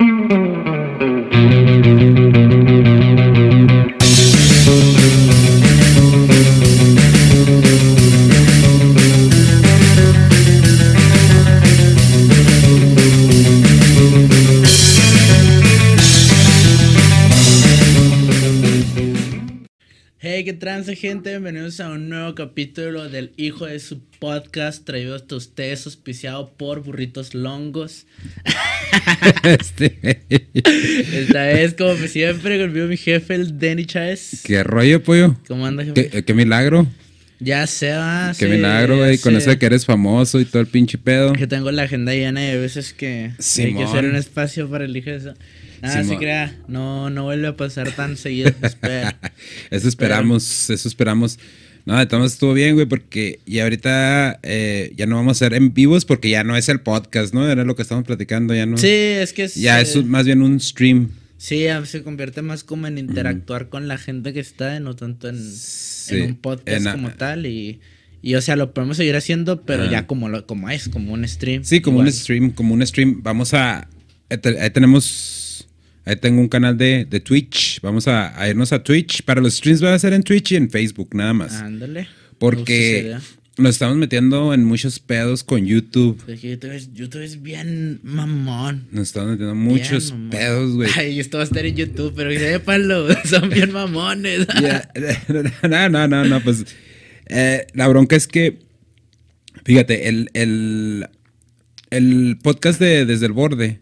Mm-hmm. gente? Bienvenidos a un nuevo capítulo del Hijo de su podcast traído hasta ustedes, auspiciado por Burritos Longos. Este. Esta vez, como siempre, conmigo mi jefe, el Denny Chávez. ¿Qué rollo, pollo? ¿Cómo andas, jefe? ¿Qué, milagro? Ya se va. Qué milagro, güey. Con eso de que eres famoso y todo el pinche pedo. Que tengo la agenda llena de veces que Sí. hay que hacer un espacio para el hijo de Ah se crea, no, no vuelve a pasar tan seguido. eso esperamos, eso esperamos. No, entonces estuvo bien, güey, porque Y ahorita eh, ya no vamos a hacer en vivos porque ya no es el podcast, ¿no? Era lo que estábamos platicando, ya no. Sí, es que es. Ya es eh, más bien un stream. Sí, se convierte más como en interactuar con la gente que está, eh, no tanto en, un podcast como tal. Y, o sea, lo podemos seguir haciendo, pero ya como, lo, como es, como un stream. Sí, como un stream, como un stream. Vamos a. ahí tenemos Ahí tengo un canal de, de Twitch. Vamos a, irnos a Twitch. Para los streams va a ser en Twitch y en Facebook, nada más. Ándale. Porque nos estamos metiendo en muchos pedos con YouTube. YouTube es, bien mamón. Nos estamos metiendo muchos pedos, güey. Ay, esto va a estar en YouTube, pero sépanlo, son bien mamones. Yeah. No, no, no, no, pues. Eh, la bronca es que, fíjate, el, el, el podcast de Desde el Borde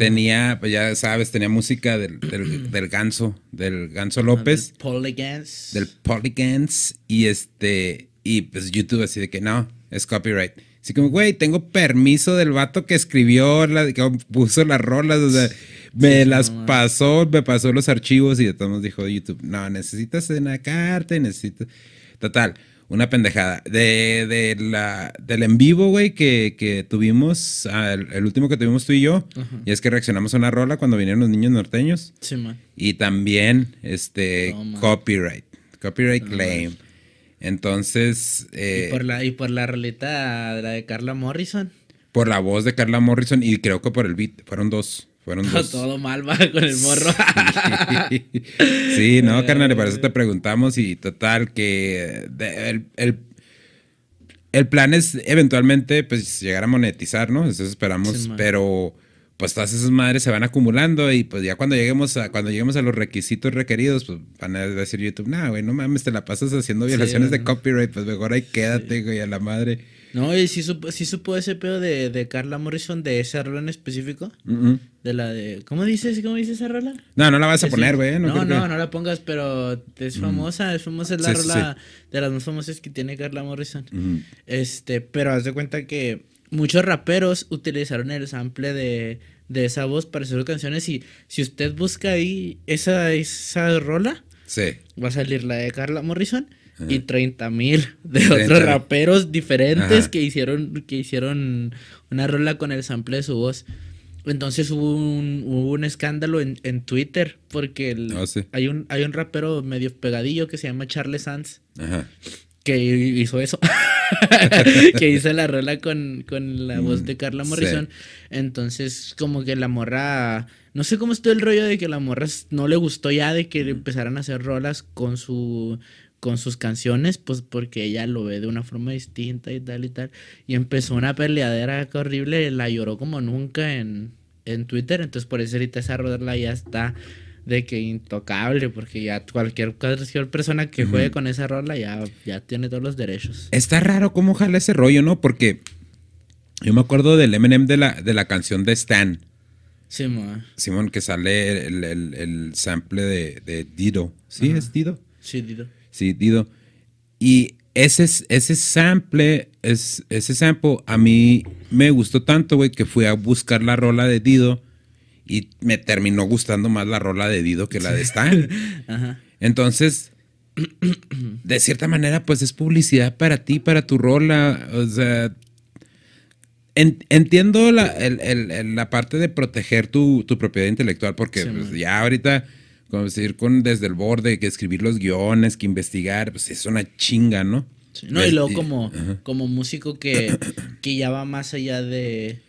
Tenía, pues ya sabes, tenía música del, del, ganso, del ganso ah, López. del Polygans. Del Polygans. Y este, y pues YouTube así de que no, es copyright. Así como, güey, tengo permiso del vato que escribió, la, que puso las rolas, o sea, me las pasó, me pasó los archivos y de todos dijo YouTube, no, necesitas una carta, necesitas... Total, una pendejada. De, del en vivo, güey, que, que tuvimos, el, último que tuvimos tú y yo, y es que reaccionamos a una rola cuando vinieron los niños norteños. Sí, man. Y también, este, copyright, copyright claim. Entonces... y eh, por la, y por la roleta, la de Carla Morrison. Por la voz de Carla Morrison y creo que por el beat, fueron dos. Fueron Todo mal va con el morro. Sí, no, carnal, por eso te preguntamos y total que el, plan es eventualmente pues llegar a monetizar, ¿no? Eso esperamos, pero pues todas esas madres se van acumulando y pues ya cuando lleguemos a cuando lleguemos a los requisitos requeridos, pues van a decir YouTube, nah, güey, no mames, te la pasas haciendo violaciones de copyright, pues mejor ahí quédate, güey, a la madre. No, y si supo, supo ese pedo de, de, Carla Morrison, de esa rola en específico. De la de. ¿Cómo dices? ¿Cómo dices esa rola? No, no la vas a poner, güey. No, no, no, la pongas, pero es mm. famosa. Es famosa, la rola de las más famosas que tiene Carla Morrison. Este, pero haz de cuenta que muchos raperos utilizaron el sample de, esa voz para hacer sus canciones. Y si usted busca ahí esa, esa rola, va a salir la de Carla Morrison y 30 mil de otros raperos diferentes que hicieron, que hicieron una rola con el sample de su voz. Entonces hubo un, hubo un escándalo en, Twitter porque ah, hay, un, hay un rapero medio pegadillo que se llama Charles Sanz que hizo eso, que hizo la rola con, con la mm, voz de Carla Morrison. Entonces como que la morra, no sé cómo estuvo el rollo de que la morra no le gustó ya de que mm. empezaran a hacer rolas con su con sus canciones, pues porque ella lo ve de una forma distinta y tal y tal. Y empezó una peleadera horrible, la lloró como nunca en, en Twitter, entonces por eso ahorita esa rola ya está de que intocable, porque ya cualquier, persona que juegue con esa rola ya, ya tiene todos los derechos. Está raro cómo jala ese rollo, ¿no? Porque yo me acuerdo del Eminem de la, de la canción de Stan. Simón. Simón, que sale el, sample de, de Dido. ¿Sí es Dido? Sí, Dido. Y ese, ese sample, es, ese sample a mí me gustó tanto, güey, que fui a buscar la rola de Dido y me terminó gustando más la rola de Dido que la de Stan. Entonces, de cierta manera, pues es publicidad para ti, para tu rola. O sea, entiendo la, la, parte de proteger tu, tu propiedad intelectual, porque pues, ya ahorita como decir, con desde el borde, que escribir los guiones, que investigar, pues es una chinga, ¿no? no, y luego como, como músico que, que ya va más allá de,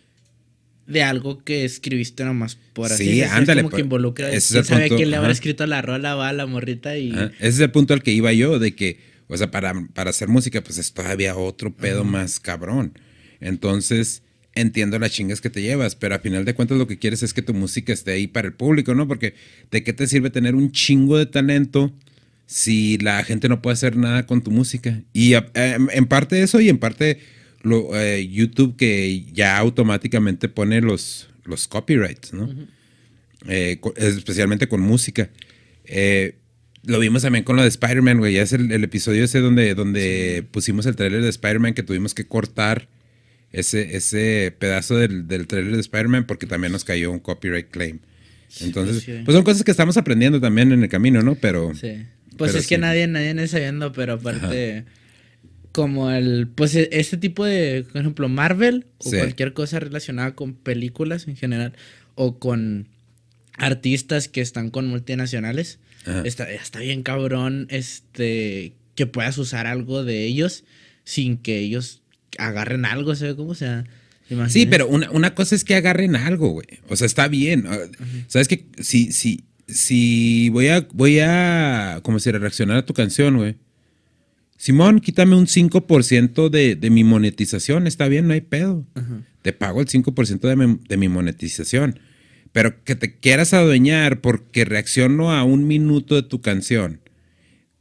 de algo que escribiste nomás por así. Sí, ándale. Como que pues, involucra, sabe quién le habrá escrito la rola, va, la morrita y... Ese es el punto al que iba yo, de que, o sea, para, para hacer música, pues es todavía otro pedo más cabrón. Entonces, entiendo las chingas que te llevas, pero a final de cuentas lo que quieres es que tu música esté ahí para el público, ¿no? Porque ¿de qué te sirve tener un chingo de talento si la gente no puede hacer nada con tu música? Y eh, en parte eso y en parte eh, YouTube que ya automáticamente pone los, los copyrights, ¿no? Eh, especialmente con música. lo vimos también con lo de Spider-Man, güey. Ya es el, episodio ese donde, donde pusimos el trailer de Spider-Man que tuvimos que cortar ese, pedazo del, trailer de Spider-Man porque también nos cayó un copyright claim. Entonces, pues, pues, son cosas que estamos aprendiendo también en el camino, ¿no? Pero. Sí. Pues es que nadie, nadie está sabiendo, pero aparte. Como el, pues este tipo de, por ejemplo, Marvel o cualquier cosa relacionada con películas en general o con artistas que están con multinacionales. Está, está bien cabrón este que puedas usar algo de ellos sin que ellos agarren algo, ¿sabes cómo? O sea, Sí, pero una, cosa es que agarren algo, güey. O sea, está bien. Sabes qué? si, si, si voy a, voy a, como si reaccionar a tu canción, güey. Simón, quítame un 5% de, mi monetización, está bien, no hay pedo. Te pago el 5% de mi, monetización. Pero que te quieras adueñar porque reacciono a un minuto de tu canción.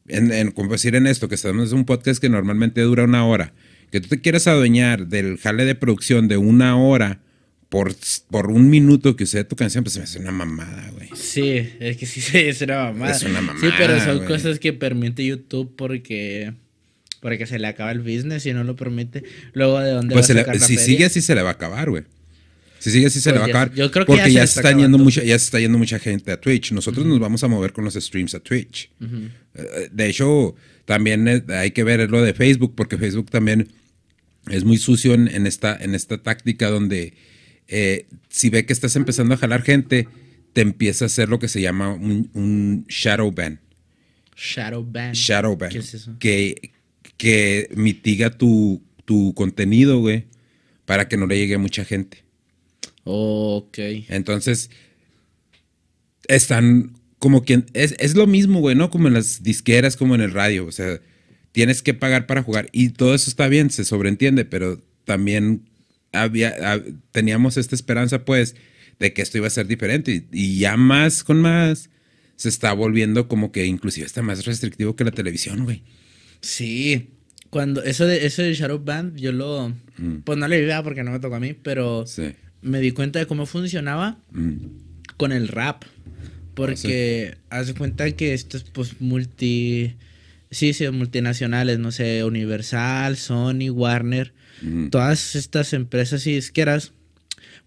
En, como decir en esto, que estamos en un podcast que normalmente dura una hora que tú te quieras adueñar del jale de producción de una hora por, un minuto que usted tu canción, pues se me hace una mamada, güey. Sí, es que sí, es una mamada. Es una mamada. Sí, pero son cosas que permite YouTube porque porque se le acaba el business y no lo permite. Luego de dónde pues va si sigue así se le va a acabar, güey. Si sigue así se le va a acabar. Yo creo que porque ya, se, está, yendo mucha, ya se está yendo mucha gente a Twitch. Nosotros nos vamos a mover con los streams a Twitch. Eh, de hecho, también eh, hay que ver lo de Facebook porque Facebook también es muy sucio en, esta, táctica donde eh, si ve que estás empezando a jalar gente, te empieza a hacer lo que se llama un, shadow ban. Shadow ban. Shadow ban. ¿Qué es eso? Que, que mitiga tu, tu contenido, güey, para que no le llegue a mucha gente. Ok. Entonces, están como quien. Es, es lo mismo, güey, ¿no? Como en las disqueras, como en el radio. O sea, tienes que pagar para jugar. Y todo eso está bien, se sobreentiende, pero también había, teníamos esta esperanza, pues, de que esto iba a ser diferente. Y, ya más con más se está volviendo como que inclusive está más restrictivo que la televisión, güey. Sí. Cuando eso de eso de Shadow Band, yo lo. Mm. Pues no le vivía porque no me tocó a mí, pero me di cuenta de cómo funcionaba mm. con el rap. Porque ah, hace cuenta que esto es pues multi Sí, sí, multinacionales, no sé, Universal, Sony, Warner, todas estas empresas y disqueras,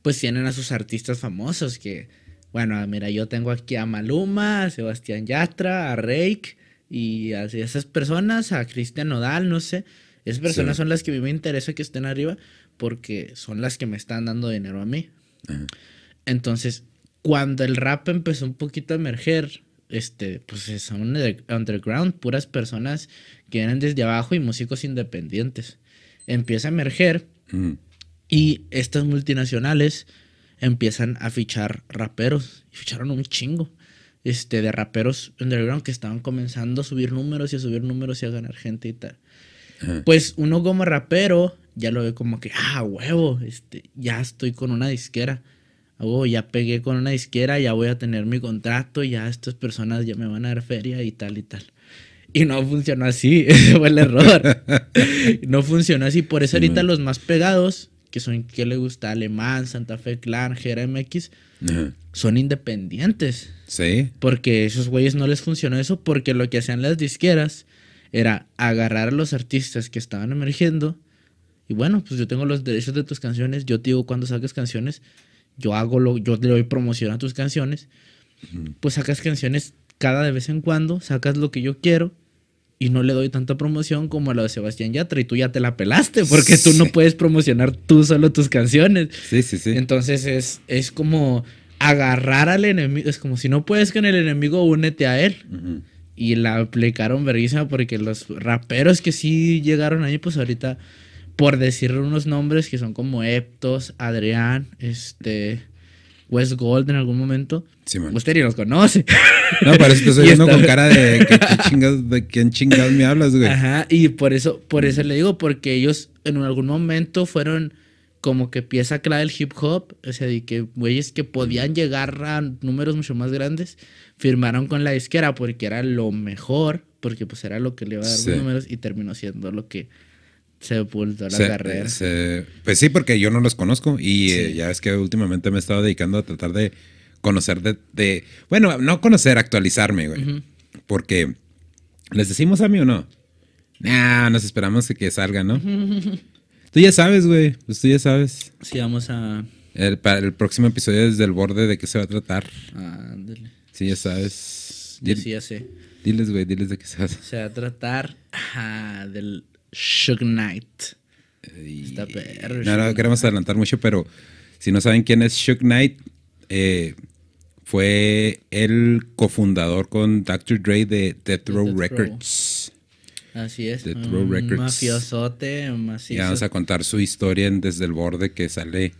pues tienen a sus artistas famosos que, bueno, mira, yo tengo aquí a Maluma, a Sebastián Yatra, a Rake y a esas personas, a Cristian Nodal, no sé. Esas personas son las que a mí me interesa que estén arriba porque son las que me están dando dinero a mí. Entonces, cuando el rap empezó un poquito a emerger, este, pues son underground, puras personas que vienen desde abajo y músicos independientes. Empieza a emerger mm. y estas multinacionales empiezan a fichar raperos. Y ficharon un chingo este, de raperos underground que estaban comenzando a subir números y a subir números y a ganar gente y tal. Pues uno como rapero ya lo ve como que, ah, huevo, este, ya estoy con una disquera oh, ya pegué con una disquera, ya voy a tener mi contrato, ya estas personas ya me van a dar feria y tal y tal. Y no funcionó así, ese fue el error. no funcionó así, por eso ahorita los más pegados, que son, que le gusta? Alemán, Santa Fe Clan, GRMX, son independientes. Sí. Porque esos güeyes no les funcionó eso, porque lo que hacían las disqueras era agarrar a los artistas que estaban emergiendo. Y bueno, pues yo tengo los derechos de tus canciones, yo te digo cuando saques canciones yo hago lo, yo le doy promoción a tus canciones, pues sacas canciones cada de vez en cuando, sacas lo que yo quiero y no le doy tanta promoción como a la de Sebastián Yatra y tú ya te la pelaste porque tú no puedes promocionar tú solo tus canciones. Sí, sí, sí. Entonces es, es como agarrar al enemigo, es como si no puedes con el enemigo, únete a él. Y la aplicaron vergüenza porque los raperos que sí llegaron ahí, pues ahorita por decir unos nombres que son como Eptos, Adrián, este. Wes Gold en algún momento. Sí, Usted ni los conoce. No, parece que estoy viendo con cara de, que chingas, de quién chingados me hablas, güey. Ajá, y por eso, por eso le digo, porque ellos en algún momento fueron como que pieza clave del hip hop, o sea, de que güeyes que podían llegar a números mucho más grandes, firmaron con la disquera porque era lo mejor, porque pues era lo que le iba a dar números y terminó siendo lo que sepultó la carrera. pues sí, porque yo no los conozco y eh, ya es que últimamente me he estado dedicando a tratar de conocer de, bueno, no conocer, actualizarme, güey. Porque les decimos a mí o no. Nah, nos esperamos que, que salga, ¿no? tú ya sabes, güey. Pues tú ya sabes. Sí, vamos a. El, próximo episodio es del borde de qué se va a tratar. Ándale. Sí, ya sabes. sí, ya sé. Diles, güey, diles de qué se va a tratar. Se va a tratar del Shook Knight. Está No, no queremos adelantar mucho, pero si no saben quién es Shook Knight, eh, fue el cofundador con Dr. Dre de Death Row Records. Así es. Death Row Records. Mafiosote, ...y vamos a contar su historia Desde el Borde que sale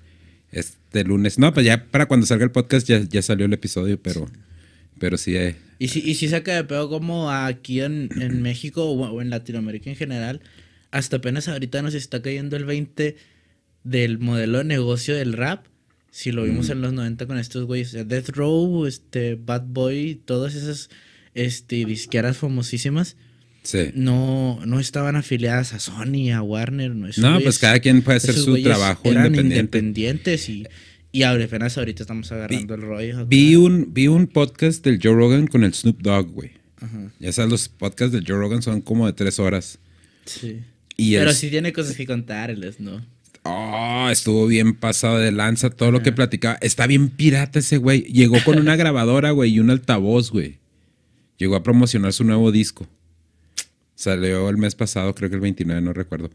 este lunes. No, pues ya para cuando salga el podcast ya, salió el episodio, pero... Pero sí. Eh. y, si, y si saca de pedo como aquí en, en México o en Latinoamérica en general, hasta apenas ahorita nos está cayendo el 20 del modelo de negocio del rap. Si lo vimos mm. en los 90 con estos güeyes, Death Row, este, Bad Boy, todas esas este, disqueras famosísimas. Sí. No, no estaban afiliadas a Sony, a Warner. No, no pues cada quien puede hacer su trabajo eran independiente. independientes y, y apenas ahorita estamos agarrando el rollo. Vi un, vi un podcast del Joe Rogan con el Snoop Dogg, güey. Ya sabes, los podcasts del Joe Rogan son como de tres horas. Sí. Pero si sí tiene cosas que contarles, ¿no? Oh, estuvo bien pasado de lanza todo lo que platicaba. Está bien pirata ese güey. Llegó con una grabadora, güey, y un altavoz, güey. Llegó a promocionar su nuevo disco. Salió el mes pasado, creo que el 29, no recuerdo.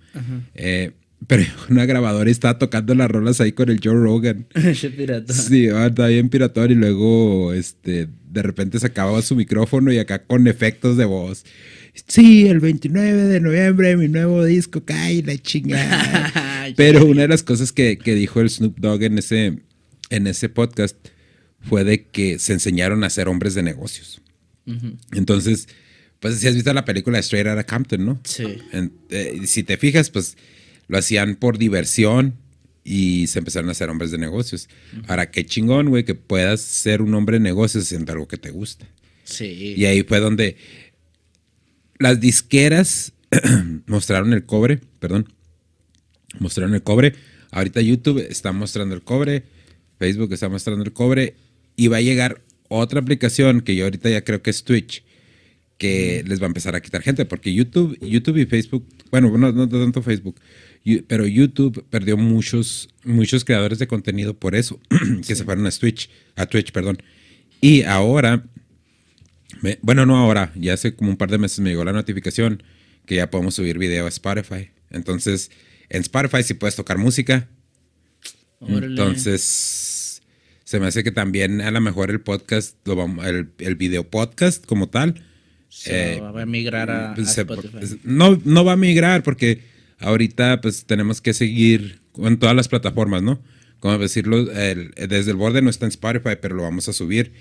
Eh, pero una grabadora estaba tocando las rolas ahí con el Joe Rogan. Sí, ah, estaba bien pirata. Y luego, este, de repente sacaba su micrófono y acá con efectos de voz sí, el 29 de noviembre mi nuevo disco cae, la chingada. Pero una de las cosas que, que, dijo el Snoop Dogg en ese, en ese podcast fue de que se enseñaron a ser hombres de negocios. Entonces, pues si has visto la película Straight Outta Compton, ¿no? Sí. Eh, si te fijas, pues lo hacían por diversión y se empezaron a hacer hombres de negocios. ¿Para Ahora, qué chingón, güey, que puedas ser un hombre de negocios haciendo algo que te gusta. Sí. Y ahí fue donde las disqueras mostraron el cobre, perdón, mostraron el cobre. Ahorita YouTube está mostrando el cobre, Facebook está mostrando el cobre y va a llegar otra aplicación que yo ahorita ya creo que es Twitch que les va a empezar a quitar gente porque YouTube, YouTube y Facebook, bueno, no, tanto Facebook, pero YouTube perdió muchos, muchos creadores de contenido por eso, que se fueron a Twitch, a Twitch, perdón. Y ahora bueno, no ahora, ya hace como un par de meses me llegó la notificación que ya podemos subir video a Spotify. Entonces, en Spotify sí puedes tocar música. Entonces, se me hace que también a lo mejor el podcast, lo el, video podcast como tal. Se eh, va a migrar a, mm, pues, pues, no, va a migrar porque ahorita pues tenemos que seguir en todas las plataformas, ¿no? Como decirlo, desde el borde no está en Spotify, pero lo vamos a subir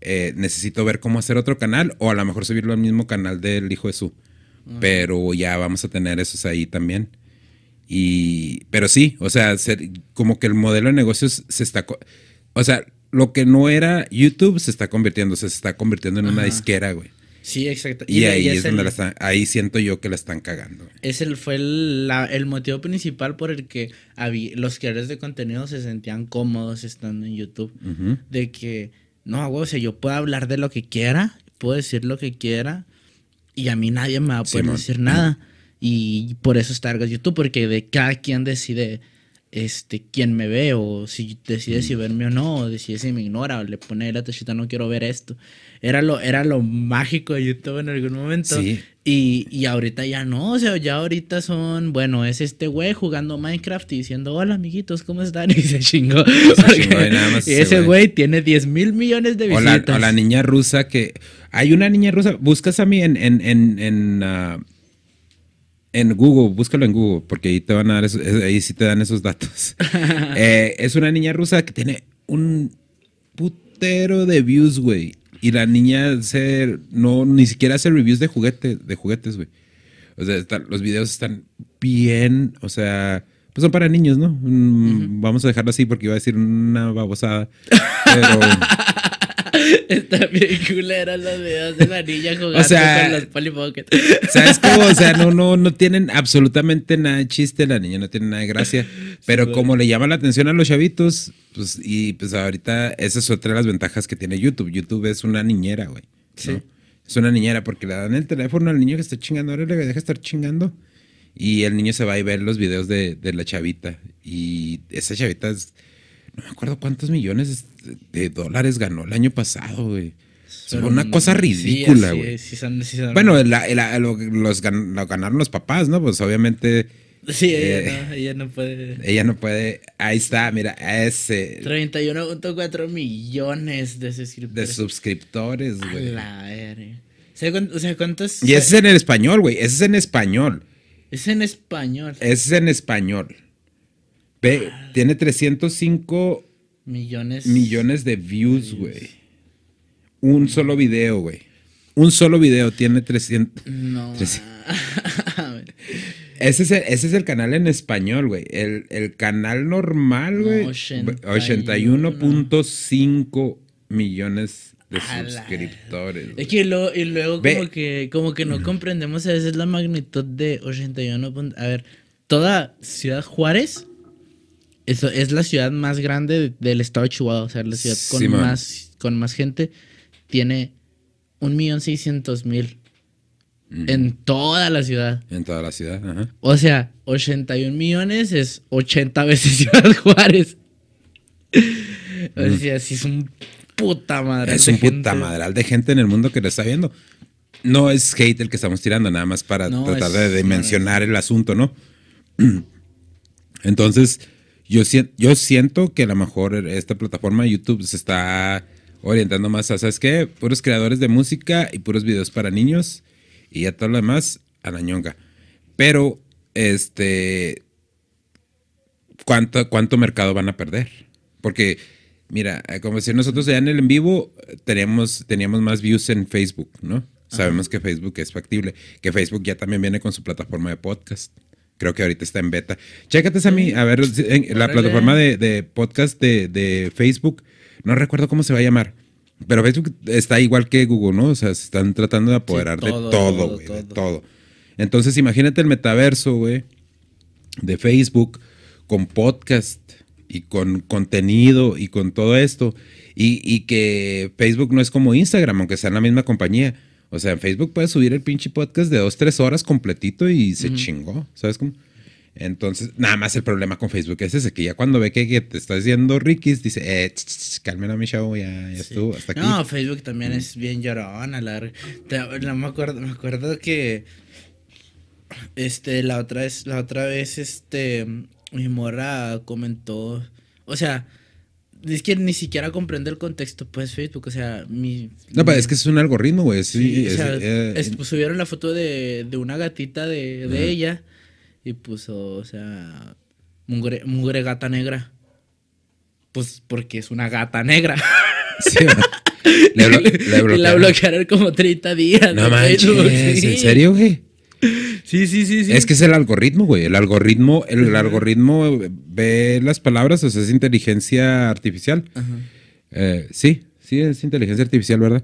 eh, necesito ver cómo hacer otro canal o a lo mejor subirlo al mismo canal del Hijo de Su. Pero ya vamos a tener esos ahí también. Y, pero sí, o sea, ser, como que el modelo de negocios se está, o sea, lo que no era YouTube se está convirtiendo, se está convirtiendo en una disquera, güey. Sí, exacto. Y, ahí es, donde la ahí siento yo que la están cagando. Ese fue el, el motivo principal por el que los creadores de contenido se sentían cómodos estando en YouTube. De que no, güey, o sea, yo puedo hablar de lo que quiera, puedo decir lo que quiera y a mí nadie me va a poder decir nada. Y por eso está YouTube, porque de cada quien decide este, quién me ve o si decide si mm. verme o no, o decide si me ignora o le pone la tachita, no quiero ver esto. Era lo, era lo mágico de YouTube en algún momento. Sí. Y, y, ahorita ya no, o sea, ya ahorita son, bueno, es este güey jugando Minecraft y diciendo, hola amiguitos, ¿cómo están? Y se chingó. y ese güey tiene 10 mil millones de visitas. O la, niña rusa que... Hay una niña rusa, buscas a mí en, en, en, en ah, en Google, búscalo en Google, porque ahí te van a dar eso, ahí sí te dan esos datos. Eh, es una niña rusa que tiene un putero de views, güey. Y la niña no, ni siquiera hace reviews de juguetes, de juguetes, güey. O sea, los videos están bien, o sea, pues son para niños, ¿no? Mm, vamos a dejarlo así porque iba a decir una babosada. pero Está bien culera los videos de la niña jugando con los Polly ¿Sabes O sea, no, no, no tienen absolutamente nada de chiste, la niña no tiene nada de gracia. Pero como le llama la atención a los chavitos, pues, y pues ahorita esa es otra de las ventajas que tiene YouTube. YouTube es una niñera, güey. Sí. Es una niñera porque le dan el teléfono al niño que está chingando, ahora le deja estar chingando. Y el niño se va a ver los videos de, de la chavita. Y esa chavita es no me acuerdo cuántos millones de dólares ganó el año pasado, güey. una cosa ridícula, güey. bueno, lo, los ganaron los papás, ¿no? Pues obviamente. Sí, ella, eh, no, ella no puede. Ella no puede. Ahí está, mira, ese. 31.4 millones de suscriptores. De suscriptores, güey. la O sea, ¿cuántos? Y ese es en el español, güey. Ese es en español. Es en español. Es en español. Ah. tiene 305 millones, millones de views, güey. Un mm. solo video, güey. Un solo video tiene 300. No. ese, es el, ese es el canal en español, güey. El, canal normal, güey. 81.5 millones de suscriptores. Es y luego como que, como que no comprendemos a veces la magnitud de 81. A ver, toda Ciudad Juárez es la ciudad más grande del estado de Chihuahua, o sea, la ciudad con más con más gente tiene un millón seiscientos mil mm. en toda la ciudad. En toda la ciudad, ajá. O sea, 81 millones es 80 veces Ciudad Juárez. Mm. o sea, sí es un puta madral. Es un puta madral de gente en el mundo que lo está viendo. No es hate el que estamos tirando, nada más para tratar de dimensionar el asunto, ¿no? Entonces, yo, yo siento que a lo mejor esta plataforma de YouTube se está orientando más a, ¿sabes qué? Puros creadores de música y puros videos para niños y a todo lo demás a la ñonga. Pero, este, ¿cuánto, cuánto mercado van a perder? Porque, mira, eh, como decir, nosotros ya en el en vivo eh, teníamos, teníamos más views en Facebook, ¿no? Sabemos que Facebook es factible, que Facebook ya también viene con su plataforma de podcast. Creo que ahorita está en beta. Chécate, mí, a ver, la plataforma de, podcast de, Facebook, no recuerdo cómo se va a llamar, pero Facebook está igual que Google, ¿no? O sea, se están tratando de apoderar de todo, güey, de todo. Entonces, imagínate el metaverso, güey, de Facebook con podcast y con contenido y con todo esto. Y, y que Facebook no es como Instagram, aunque sea en la misma compañía o sea, en Facebook puedes subir el pinche podcast de dos, tres horas completito y se chingó. ¿Sabes cómo? Entonces, nada más el problema con Facebook es ese, que ya cuando ve que, te estás yendo riquis, dice, eh, mi show, ya, ya estuvo, hasta No, Facebook también es bien llorón, a la... no me acuerdo, me acuerdo que... Este, la otra vez, la otra vez, este, mi morra comentó, o sea, es que ni siquiera comprende el contexto, pues, Facebook, o sea, mi... No, pero es que es un algoritmo, güey. Eh, pues, subieron la foto de, una gatita de, de ella y puso, o sea, mugre, gata negra. Pues porque es una gata negra. Sí, le, la bloquearon como 30 días. No manches, ¿en serio, güey? Sí, sí, sí, sí. Es que es el algoritmo, güey. El algoritmo, el, algoritmo eh, ve las palabras, o sea, es inteligencia artificial. Eh, sí, sí, es inteligencia artificial, ¿verdad?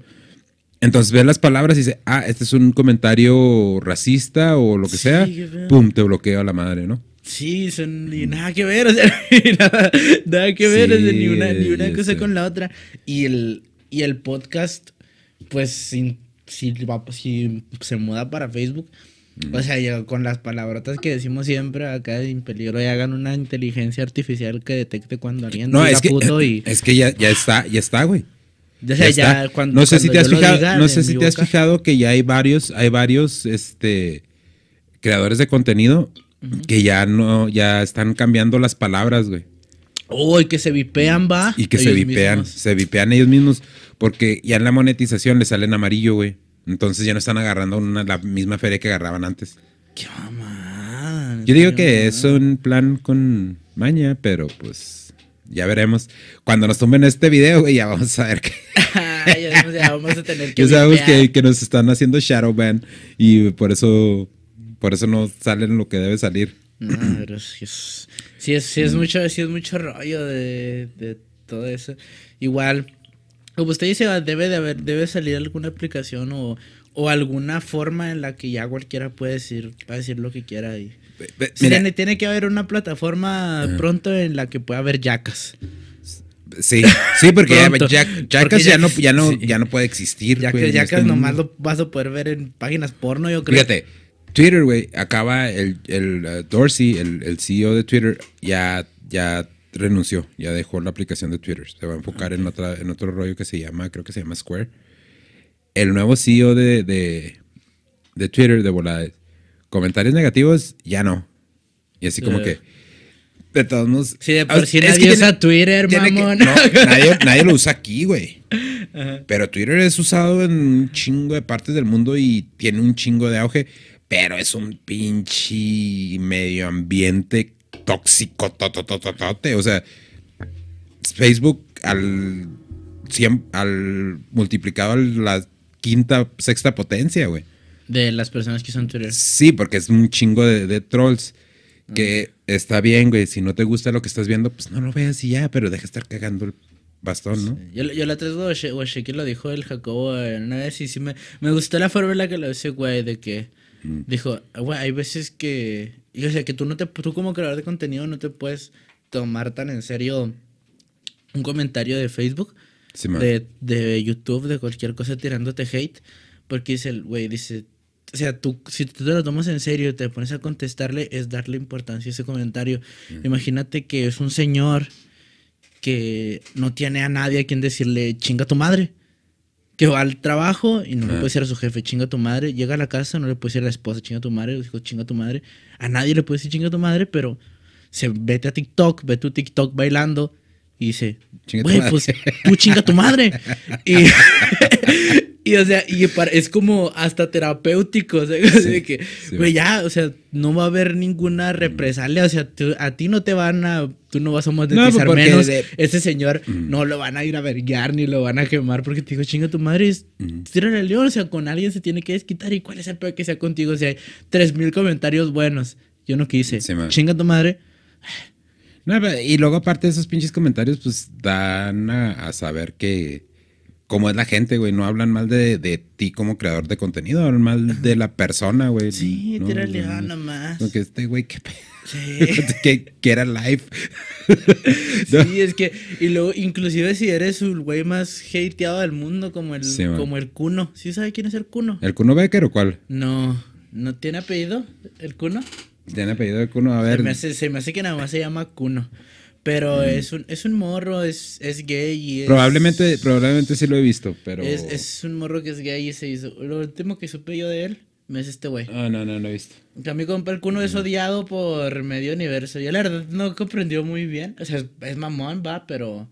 Entonces ve las palabras y dice, ah, este es un comentario racista o lo que sea, pum, te bloquea la madre, ¿no? Sí, son nada que ver, o sea, nada, que ver, ni una, cosa con la otra. Y el, y el podcast, pues, si, si, si se muda para Facebook, o sea, yo, con las palabrotas que decimos siempre acá en peligro y hagan una inteligencia artificial que detecte cuando alguien no, puto eh, y. Es que ya, ya está, ya está, güey. ya cuando, no sé si te has fijado, no sé si te has fijado que ya hay varios, hay varios este, creadores de contenido que ya no, ya están cambiando las palabras, güey. Uy, que se vipean, va. Y que se vipean, se vipean ellos mismos, porque ya en la monetización le salen amarillo, güey. Entonces ya no están agarrando la misma feria que agarraban antes. Qué mamada. Yo digo que es un plan con maña, pero pues ya veremos. Cuando nos tumben este video, ya vamos a ver qué. ya, vamos a tener que. Ya sabemos que, nos están haciendo shadow ban y por eso, por eso no salen lo que debe salir. No, sí es, mm. mucho, sí es mucho rollo de, de todo eso. Igual como usted dice, ah, debe de haber, debe salir alguna aplicación o, alguna forma en la que ya cualquiera puede decir, decir lo que quiera y. tiene que haber una plataforma ah. pronto en la que pueda haber yacas. Sí, sí, porque ya, ya, no, ya, no, puede existir. Pues, yacas este nomás lo vas a poder ver en páginas porno, yo creo. Fíjate, Twitter, güey, acaba el, el eh, Dorsey, el, el, CEO de Twitter, ya, ya renunció, ya dejó la aplicación de Twitter. Se va a enfocar en, otra, en otro rollo que se llama, creo que se llama Square. El nuevo CEO de, de, Twitter, de volar comentarios negativos, ya no. Y así como que... De todos modos... Sí, de si nadie usa Twitter, no, nadie, lo usa aquí, güey. Pero Twitter es usado en un chingo de partes del mundo y tiene un chingo de auge. Pero es un pinche medio ambiente tóxico, totototote. O sea, Facebook al, al multiplicado a la quinta, sexta potencia, güey. De las personas que usan Twitter. Sí, porque es un chingo de, trolls. Que mm. está bien, güey. Si no te gusta lo que estás viendo, pues no lo veas y ya, pero deja estar cagando el bastón, ¿no? Yo, yo, la tres güey, que lo dijo el Jacobo eh, una vez y sí me, me gustó la forma en la que lo dice, güey, de que mm. dijo, güey, hay veces que y o sea, que tú, no te, tú como creador de contenido no te puedes tomar tan en serio un comentario de Facebook, de, de, YouTube, de cualquier cosa tirándote hate, porque dice el güey, dice, o sea, tú, si tú te lo tomas en serio, y te pones a contestarle, es darle importancia a ese comentario. Imagínate que es un señor que no tiene a nadie a quien decirle, chinga tu madre que va al trabajo y no le puede decir a su jefe, chinga tu madre. Llega a la casa, no le puede decir a la esposa, chinga tu madre, los hijos, chinga tu madre. A nadie le puede decir chinga tu madre, pero se vete a TikTok, ve tu TikTok bailando y dice, güey, pues tú chinga tu madre. y, y o sea, y es como hasta terapéutico, o sea, que, güey, ya, o sea, no va a haber ninguna represalia, o sea, a ti no te van a, tú no vas a monetizar pues, menos, ese señor no lo van a ir a verguiar ni lo van a quemar porque te dijo, chinga tu madre, es, el león, o sea, con alguien se tiene que desquitar y cuál es el peor que sea contigo, o sea, hay tres mil comentarios buenos, yo no quise, chinga tu madre. y luego aparte de esos pinches comentarios, pues dan a saber que como es la gente, güey. No hablan mal de, de, ti como creador de contenido, hablan mal de la persona, güey. Sí, no, tírale no, nomás. Porque este güey, qué pedo. Sí. que, era live. Sí, es que, y luego, inclusive si eres el güey más hateado del mundo, como el, como el Cuno. ¿Sí sabes quién es el Cuno? ¿El Cuno Becker o cuál? No, ¿no tiene apellido el Cuno? Tiene apellido el Cuno, a ver. Se me hace, se me hace que nada más se llama Cuno. Pero es, un, es un morro, es, es gay y es... Probablemente, probablemente sí lo he visto, pero... Es, es un morro que es gay y se hizo... Lo último que supe yo de él me es este güey. Ah, no, no, lo he visto. Que mí compa el es odiado por medio universo. Yo la verdad no comprendió muy bien. O sea, es, mamón, va, pero...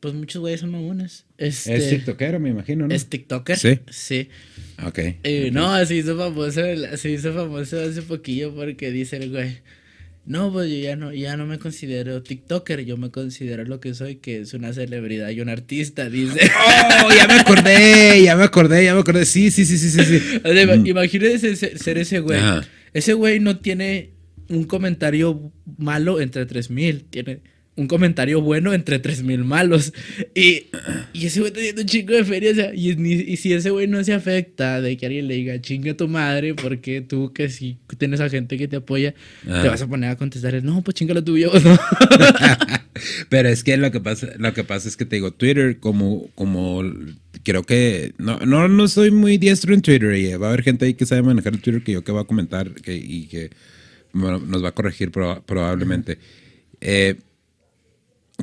Pues muchos güeyes son mamones. es este, tiktoker, me imagino, ¿no? Es tiktoker. Sí. Sí. Ok. Eh, okay. No, se hizo famoso, se hizo famoso hace poquillo porque dice el güey... No, pues yo ya no, ya no me considero TikToker, yo me considero lo que soy, que es una celebridad y un artista, dice. ¡Oh! Ya me acordé, ya me acordé, ya me acordé. Sí, sí, sí, sí, sí. sí. O mm. Imagínense ser ese güey. Ese güey no tiene un comentario malo entre 3000, tiene un comentario bueno entre 3.000 malos. Y, y ese güey Teniendo un chingo de feria. O sea, y, si ese güey no se afecta de que alguien le diga, chinga tu madre, porque tú que si tienes a gente que te apoya, ah. te vas a poner a contestar, no, pues chinga lo tuyo. ¿no? Pero es que lo que pasa, lo que pasa es que te digo, Twitter, como, como creo que no, no, no soy muy diestro en Twitter y va a haber gente ahí que sabe manejar el Twitter que yo que va a comentar y que nos va a corregir probablemente. eh,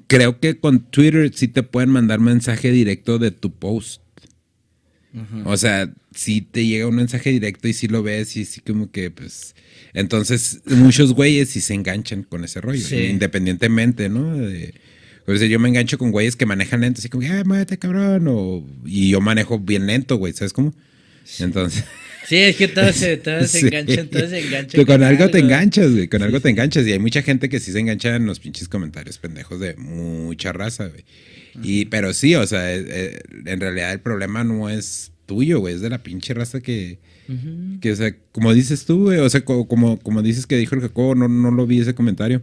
creo que con Twitter sí te pueden mandar mensaje directo de tu post. O sea, si sí te llega un mensaje directo y si sí lo ves y sí como que pues entonces muchos güeyes sí se enganchan con ese rollo, independientemente, ¿no? De, o sea, yo me engancho con güeyes que manejan lento, así como, ¡ay, muévete, cabrón! O, y yo manejo bien lento, güey, ¿sabes cómo? Entonces, Sí, es que todas se, enganchan, se enganchan. con, algo, te enganchas, güey. Con algo te enganchas. Y hay mucha gente que sí se engancha en los pinches comentarios pendejos de mucha raza, güey. Y, pero sí, o sea, eh, eh, en realidad el problema no es tuyo, güey. Es de la pinche raza que. o sea, como dices tú, güey, o sea, como, como dices que dijo el Jacobo, no, no lo vi ese comentario.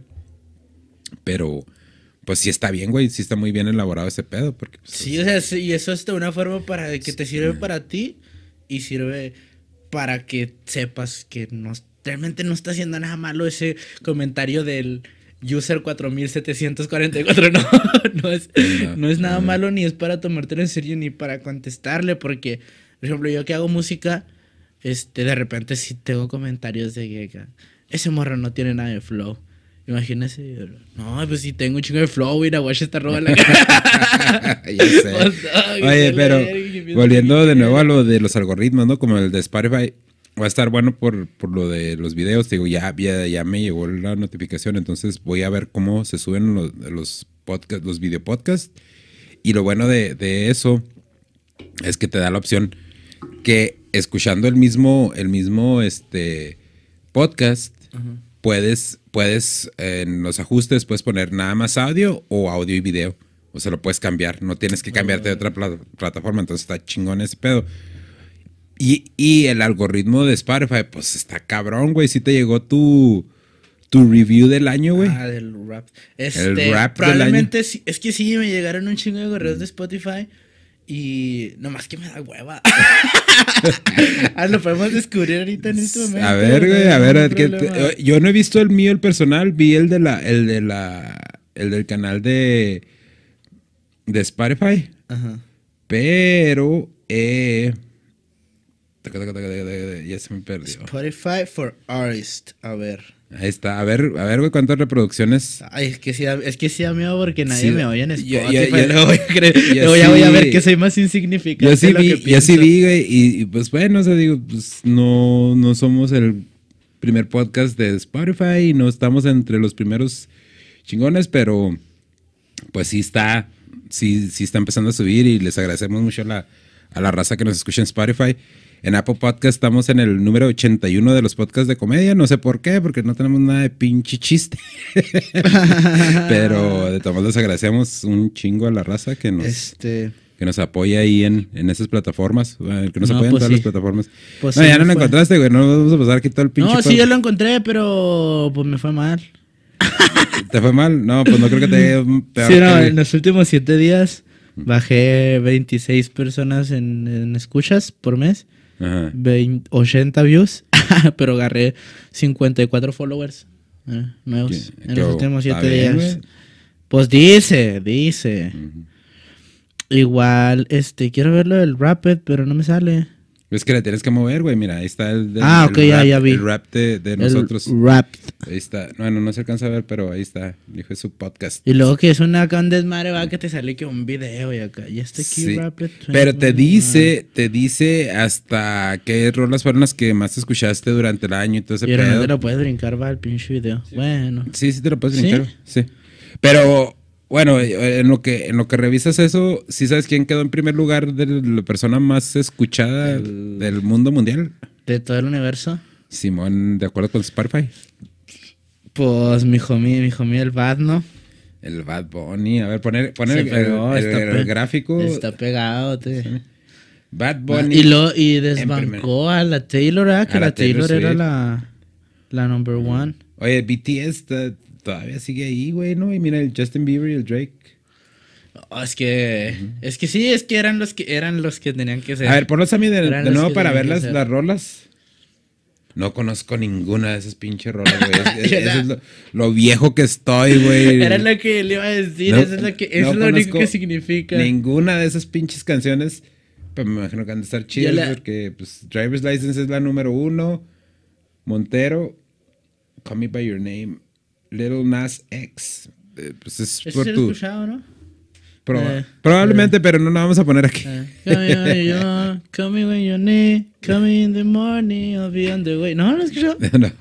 Pero, pues sí está bien, güey, sí está muy bien elaborado ese pedo. Porque, pues, sí, o sea, y eso es de una forma para que te sirve para ti y sirve para que sepas que no, realmente no está haciendo nada malo ese comentario del user 4744. No, no, es, nada malo ni es para tomarte en serio ni para contestarle porque, por ejemplo, yo que hago música, este, de repente Si tengo comentarios de que ese morro no tiene nada de flow. Imagínese, no, pues si tengo un chingo de flow, ir a watch esta roba la sé. Oye, pero, Volviendo de nuevo a lo de los algoritmos, ¿no? Como el de Spotify. Va a estar bueno por, lo de los videos. Digo, ya, ya, me llegó la notificación. Entonces voy a ver cómo se suben los, los podcast, los videopodcasts. Y lo bueno de, eso es que te da la opción que escuchando el mismo, el mismo este, podcast, puedes, puedes eh, en los ajustes, puedes poner nada más audio o audio y video. O sea, lo puedes cambiar, no tienes que cambiarte de otra plataforma, entonces está chingón ese pedo. Y, el algoritmo de Spotify, pues está cabrón, güey. Si te llegó tu, tu review del año, güey. Ah, del rap. Este, el probablemente es que sí, me llegaron un chingo de correos de Spotify. Y nomás que me da hueva. ah, lo podemos descubrir ahorita en este momento. A ver, güey, a ver, yo no he visto el mío, el personal, vi el de la, el de la, el del canal de de Spotify. Ajá. Pero, eh, ya se me perdió. Spotify for Artist. A ver. Ahí está. A ver, a ver, güey, cuántas reproducciones. Ay, es que sí, es que sí, amigo, porque nadie me oye en Spotify. Yo, voy a creer. ya voy a ver que soy más insignificante. Yo sí, vi, yo sí vi, güey. Y, y, pues bueno, o sea, digo, pues no, no somos el primer podcast de Spotify y no estamos entre los primeros chingones, pero pues sí está sí, sí está empezando a subir y les agradecemos mucho a la, la raza que nos escucha en Spotify. En Apple Podcast estamos en el número 81 de los podcasts de comedia. No sé por qué, porque no tenemos nada de pinche chiste. Pero de todos modos les agradecemos un chingo a la raza que nos, este, que nos apoya ahí en, en esas plataformas. Que nos no, apoya pues todas las plataformas. Pues no, ya no lo encontraste, güey. No vamos a pasar aquí todo el pinche. No, sí, ya lo encontré, pero pues me fue mal. ¿Te fue mal? No, pues no creo que te haya Sí, no, en los últimos siete días bajé 26 personas en, escuchas por mes, Ajá. 80 views, pero agarré 54 followers eh, nuevos en los últimos siete días. pues dice, dice. Igual, este, quiero verlo lo del Rapid, pero no me sale. Es que la tienes que mover, güey. Mira, ahí está el, ah, el ah, rap, ya, vi. El rap de, nosotros. Ahí está. Bueno, no se alcanza a ver, pero ahí está. Dijo, es su podcast. Y luego que es una con desmadre, va, que te sale que un video y acá. Ya está aquí sí. Pero te dice, te dice hasta qué rolas fueron las que más escuchaste durante el año y todo ese y Pero no te lo puedes brincar, va, el pinche video. Bueno. Sí, sí te lo puedes brincar. sí. Pero bueno, eh, en lo que en lo que revisas eso, ¿sí sabes quién quedó en primer lugar de la persona más escuchada del mundo mundial? De todo el universo. Simón, de acuerdo con Spotify. Pues mi homie, mi el Bad, ¿no? El Bad Bunny. A ver, poner, poner el, gráfico. Está pegado, te. Bad ah, Bunny. Y, lo, desbancó a la Taylor, ¿eh? que la, Taylor, era la, la number mm. one. Oye, BTS, todavía sigue ahí, güey, ¿no? Y mira, el Justin Bieber y el Drake. es que. Es que sí, es que eran los que eran los que tenían que ser. A ver, ponlos a mí de, nuevo para ver las, las, rolas. No conozco ninguna de esas pinches rolas, güey. Es, eso es lo, viejo que estoy, güey. Era lo que le iba a decir, eso es lo, que, es único que significa. Ninguna de esas pinches canciones, pues me imagino que han de estar chidas, porque pues, Driver's License es la número uno, Montero, Call Me By Your Name. Little Nas X. Eh, pues es por se lo escuchado, ¿no? Eh. probablemente, pero no la vamos a poner aquí. Eh, come coming when you need, coming in the morning, I'll be on the way. ¿No lo has escuchado? no.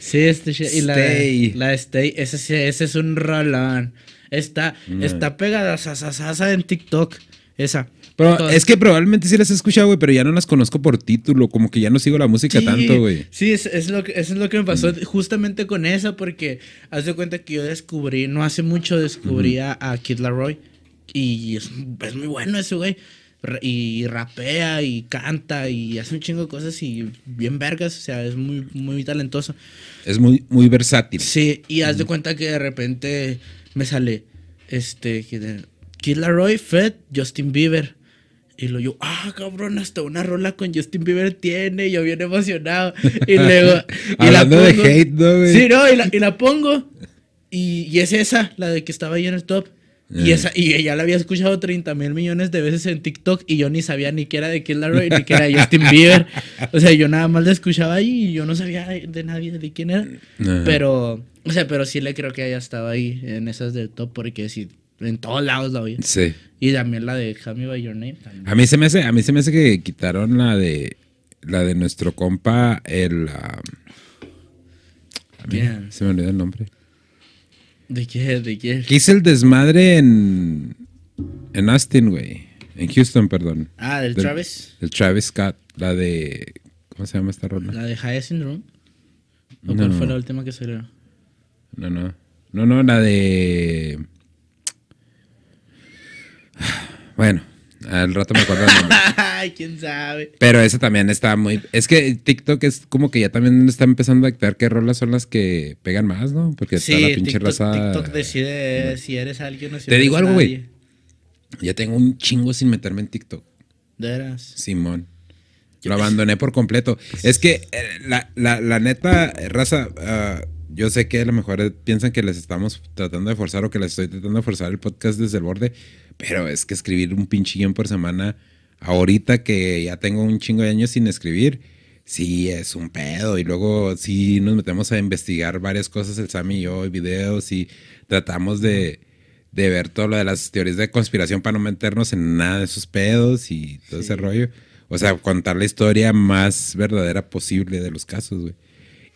sí, este shit. Y la, la Stay, ese, ese es un rolón. Está, mm. está pegada sasasasa en TikTok. Esa. Pero es que probablemente sí las he escuchado, güey, pero ya no las conozco por título, como que ya no sigo la música tanto, güey. Sí, es, lo que, eso es lo que me pasó mm. justamente con esa, porque haz de cuenta que yo descubrí, no hace mucho descubrí a, Kid Laroy. y es, muy bueno ese güey y rapea y canta y hace un chingo de cosas y bien vergas, o sea, es muy, muy talentoso. Es muy, muy versátil. Sí, y haz de cuenta que de repente me sale, este, que de, Kid Laroi, Fed, Justin Bieber. Y lo yo, ah, cabrón, hasta una rola con Justin Bieber tiene. yo bien emocionado. Y luego. y la pongo, de hate, ¿no, Sí, no, y la, pongo. Y, es esa, la de que estaba ahí en el top. Y, eh. esa, y ella la había escuchado 30 mil millones de veces en TikTok y yo ni sabía ni que era de Kid ni que era de Justin Bieber. O sea, yo nada más la escuchaba ahí y yo no sabía de, nadie de quién era. Eh. Pero, o sea, pero sí le creo que haya estado ahí en esas del top porque sí en todos lados la oí. Sí. Y también la de Call Me By Your Name. A mí se me hace, a mí se me hace que quitaron la de la de nuestro compa, el. Um, a mí se me olvidó el nombre. ¿De qué? ¿De qué? Que el desmadre en. En Austin, güey. En Houston, perdón. Ah, del, Travis. El Travis Scott. La de. ¿Cómo se llama esta ronda? La de High Syndrome. ¿O no. cuál fue la última que salió? No, no. No, no, la de. Bueno, al rato me acuerdo. Ay, quién sabe. Pero eso también está muy. Es que TikTok es como que ya también está empezando a actuar qué rolas son las que pegan más, ¿no? Porque está la pinche TikTok, TikTok decide si eres alguien o Te digo algo, güey. Ya tengo un chingo sin meterme en TikTok. ¿De veras? Simón. Lo abandoné por completo. Pues es que eh, la, la, neta, raza, ah, yo sé que a lo mejor eh, piensan que les estamos tratando de forzar o que les estoy tratando de forzar el podcast desde el borde, pero es que escribir un pinche guión por semana, ahorita que ya tengo un chingo de años sin escribir, sí es un pedo. Y luego sí nos metemos a investigar varias cosas, el Sam y yo, y videos, y tratamos de, ver todo lo de las teorías de conspiración para no meternos en nada de esos pedos y todo ese rollo. O sea, contar la historia más verdadera posible de los casos, güey.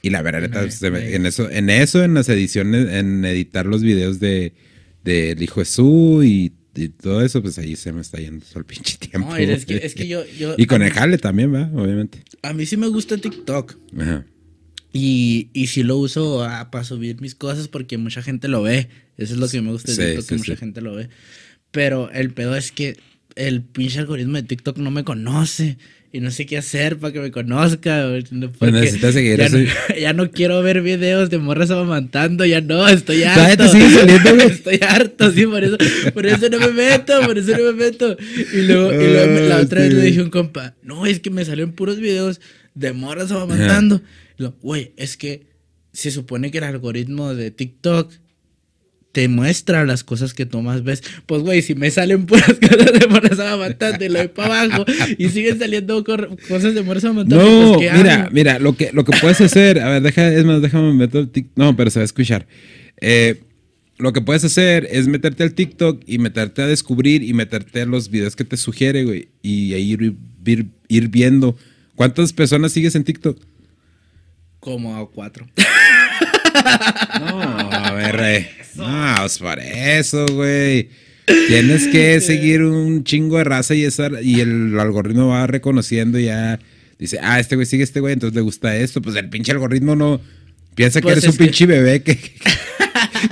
Y la verdad, en eso, en eso, en las ediciones, en editar los videos de, de El Hijo Jesús y y todo eso, pues ahí se me está yendo todo el pinche tiempo. No, es yo, Y con el jale también, va, obviamente. A mí sí me gusta TikTok. Ajá. Y, y si lo uso ah, para subir mis cosas porque mucha gente lo ve. Eso es lo que me gusta de que mucha gente lo ve. Pero el pedo es que el pinche algoritmo de TikTok no me conoce y no sé qué hacer para que me conozca. pues necesitas seguir ya, No, quiero ver videos de morras amamantando, ya no, estoy harto. estoy harto, sí, por eso, por eso no me meto, por eso no me meto. Y luego, y la ah, otra vez le dije a un compa, no, es que me salieron puros videos de morras amamantando. Güey, es que se supone que el algoritmo de TikTok te muestra las cosas que tomas, ves, pues güey, si me salen puras cosas de Morsa Mamatán, te lo de para abajo, y siguen saliendo cosas de Morsa pues, ...que No, mira, mira, lo que, lo que puedes hacer, a ver, deja, déjame meter el TikTok... no, pero se va a escuchar. Eh, lo que puedes hacer es meterte al TikTok y meterte a descubrir y meterte a los videos que te sugiere, güey, y ahí ir, ir viendo. ¿Cuántas personas sigues en TikTok? Como a cuatro. no, no, es pues, por eso, güey. Tienes que seguir un chingo de raza y, el algoritmo va reconociendo ya. Dice, ah, este güey sigue este güey, entonces le gusta esto. Pues el pinche algoritmo no piensa que pues, eres un pinche bebé que,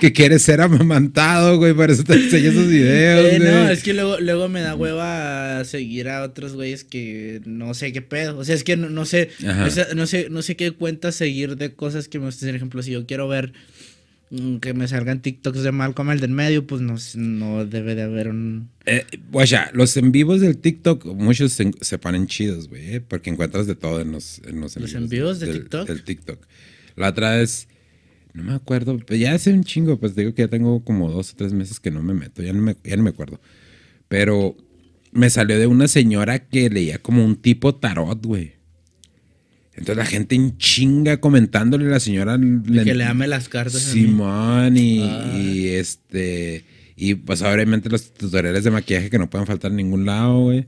que, quiere ser amamantado, güey. Por eso te enseño esos videos. Eh, no, es que luego, luego me da hueva seguir a otros güeyes que no sé qué pedo. O sea, es que no, sé, no sé, no sé, qué cuenta seguir de cosas que me gustan. Por ejemplo, si yo quiero ver que me salgan TikToks de mal como el del medio, pues no, no debe de haber un... Eh, o sea, los en vivos del TikTok, muchos se, ponen chidos, güey, eh, porque encuentras de todo en los, en los, ¿Los en vivos del, TikTok. TikTok. La otra vez, no me acuerdo, ya hace un chingo, pues digo que ya tengo como dos o tres meses que no me meto, ya no me, ya no me acuerdo. Pero me salió de una señora que leía como un tipo tarot, güey. Entonces la gente en chinga comentándole a la señora. que le ame las cartas. Simón ah. Y, este. Y pues obviamente los tutoriales de maquillaje que no pueden faltar en ningún lado, güey.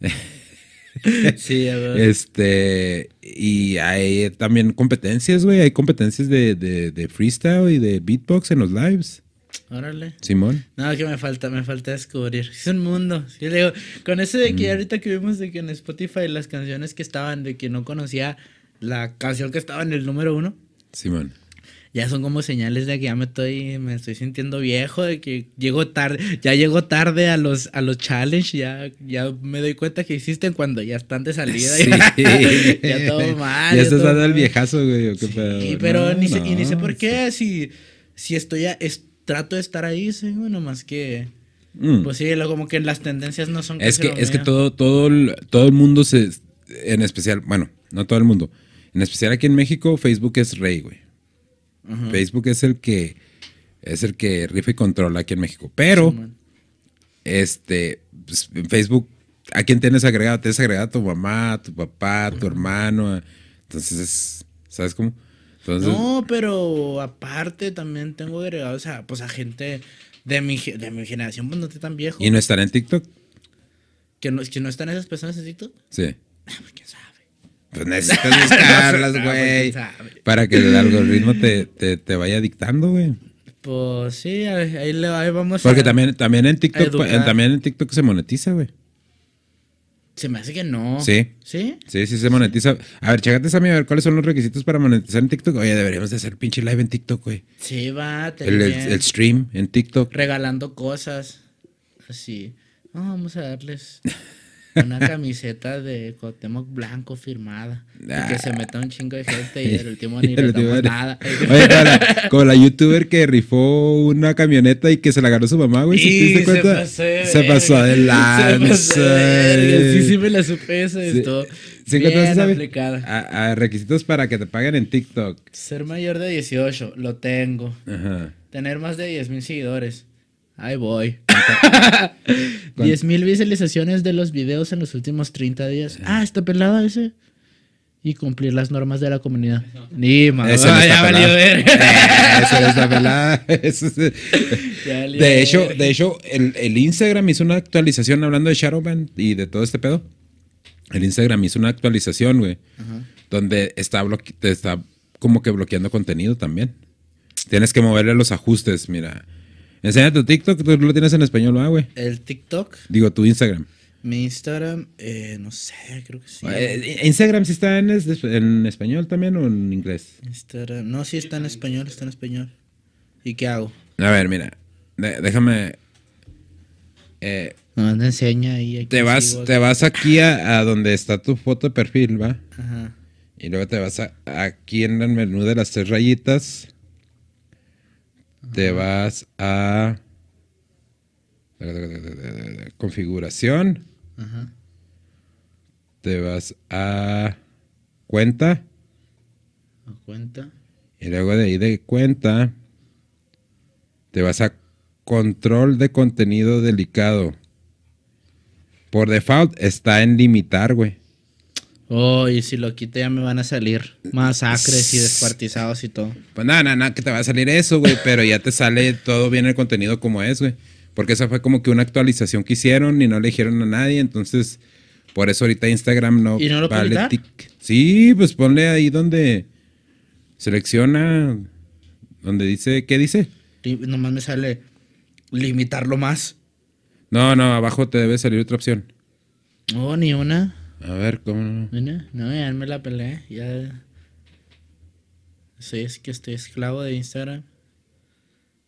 sí, Este. Y hay también competencias, güey. Hay competencias de, de, de freestyle y de beatbox en los lives. Órale. Simón. No, que me falta, me falta descubrir. Es un mundo. con eso de que mm. ahorita que vimos de que en Spotify las canciones que estaban, de que no conocía la canción que estaba en el número uno. Simón. Ya son como señales de que ya me estoy, me estoy sintiendo viejo, de que llego tarde, ya llego tarde a los, a los challenge, ya, ya me doy cuenta que existen cuando ya están de salida. Ya, todo mal. Ya, se estás dando el viejazo, güey. pero ni, y ni sé por qué, si, estoy, a, trato de estar ahí, sí, bueno, más que... Mm. Pues sí, como que las tendencias no son... Es que, es que todo, todo, el, todo el mundo se... En especial, bueno, no todo el mundo. En especial aquí en México, Facebook es rey, güey. Facebook es el que... Es el que rifa y controla aquí en México. Pero... este... Pues, en Facebook, ¿a quién tienes agregado? Tienes agregado a tu mamá, tu papá, tu hermano. Entonces, ¿sabes cómo? No, pero aparte también tengo agregados pues a gente de mi, de mi generación, pues no estoy tan viejo. ¿Y no están en TikTok? ¿Que no, que no están esas personas en TikTok? Sí. Ah, pues, ¿Quién sabe? Pues necesitas buscarlas, pues, güey. para que el algoritmo te, te, te vaya dictando, güey. Pues sí, ahí, le, ahí vamos Porque a, también, también, en TikTok, también en TikTok se monetiza, güey. Se me hace que no. Sí. ¿Sí? Sí, sí se monetiza. A ver, chécate, mí a ver cuáles son los requisitos para monetizar en TikTok. Oye, deberíamos de hacer pinche live en TikTok, güey. Sí, va. El, el, el, stream en TikTok. Regalando cosas. Así. vamos a darles. Una camiseta de Cotemoc blanco firmada. Y que se meta un chingo de gente y el último ni le nada. Oye, con la youtuber que rifó una camioneta y que se la ganó su mamá, güey. se pasó adelante Sí, sí me la supe eso sí. todo. Bien aplicada. A, requisitos para que te paguen en TikTok. Ser mayor de 18, lo tengo. Ajá. Tener más de 10 mil seguidores. Ahí voy. 10.000 visualizaciones de los videos en los últimos 30 días. Ah, está pelada ese. Y cumplir las normas de la comunidad. Ni madre, Eso ya valió ver. Eh, Eso de, hecho, de hecho, el, Instagram hizo una actualización hablando de Shadowban y de todo este pedo. El Instagram hizo una actualización, güey. Donde está, está como que bloqueando contenido también. Tienes que moverle los ajustes, mira Enseña tu TikTok, tú lo tienes en español, ¿ah, güey? El TikTok. Digo, tu Instagram. Mi Instagram, eh, no sé, creo que sí. Eh, eh, ¿Instagram sí está en, español también o en inglés? Instagram, no, sí está en español, está en español. ¿Y qué hago? A ver, mira, déjame... Eh, no, te enseña ahí. te vas, te vas aquí a, donde está tu foto de perfil, ¿va? Ajá. Y luego te vas aquí en el menú de las tres rayitas te vas a configuración, te vas a cuenta. A cuenta. Y luego de ahí de cuenta, te vas a control de contenido delicado. Por default está en limitar, güey. Oh, y si lo quito ya me van a salir masacres y descuartizados y todo. Pues nada, nada, nada, que te va a salir eso, güey, pero ya te sale todo bien el contenido como es, güey. Porque esa fue como que una actualización que hicieron y no le dijeron a nadie, entonces por eso ahorita Instagram no, ¿Y no lo vale Sí, pues ponle ahí donde selecciona, donde dice, ¿qué dice? Nomás me sale limitarlo más. No, no, abajo te debe salir otra opción. Oh, ni una. A ver, ¿cómo? No no, ya me la peleé. Ya. es que estoy esclavo de Instagram.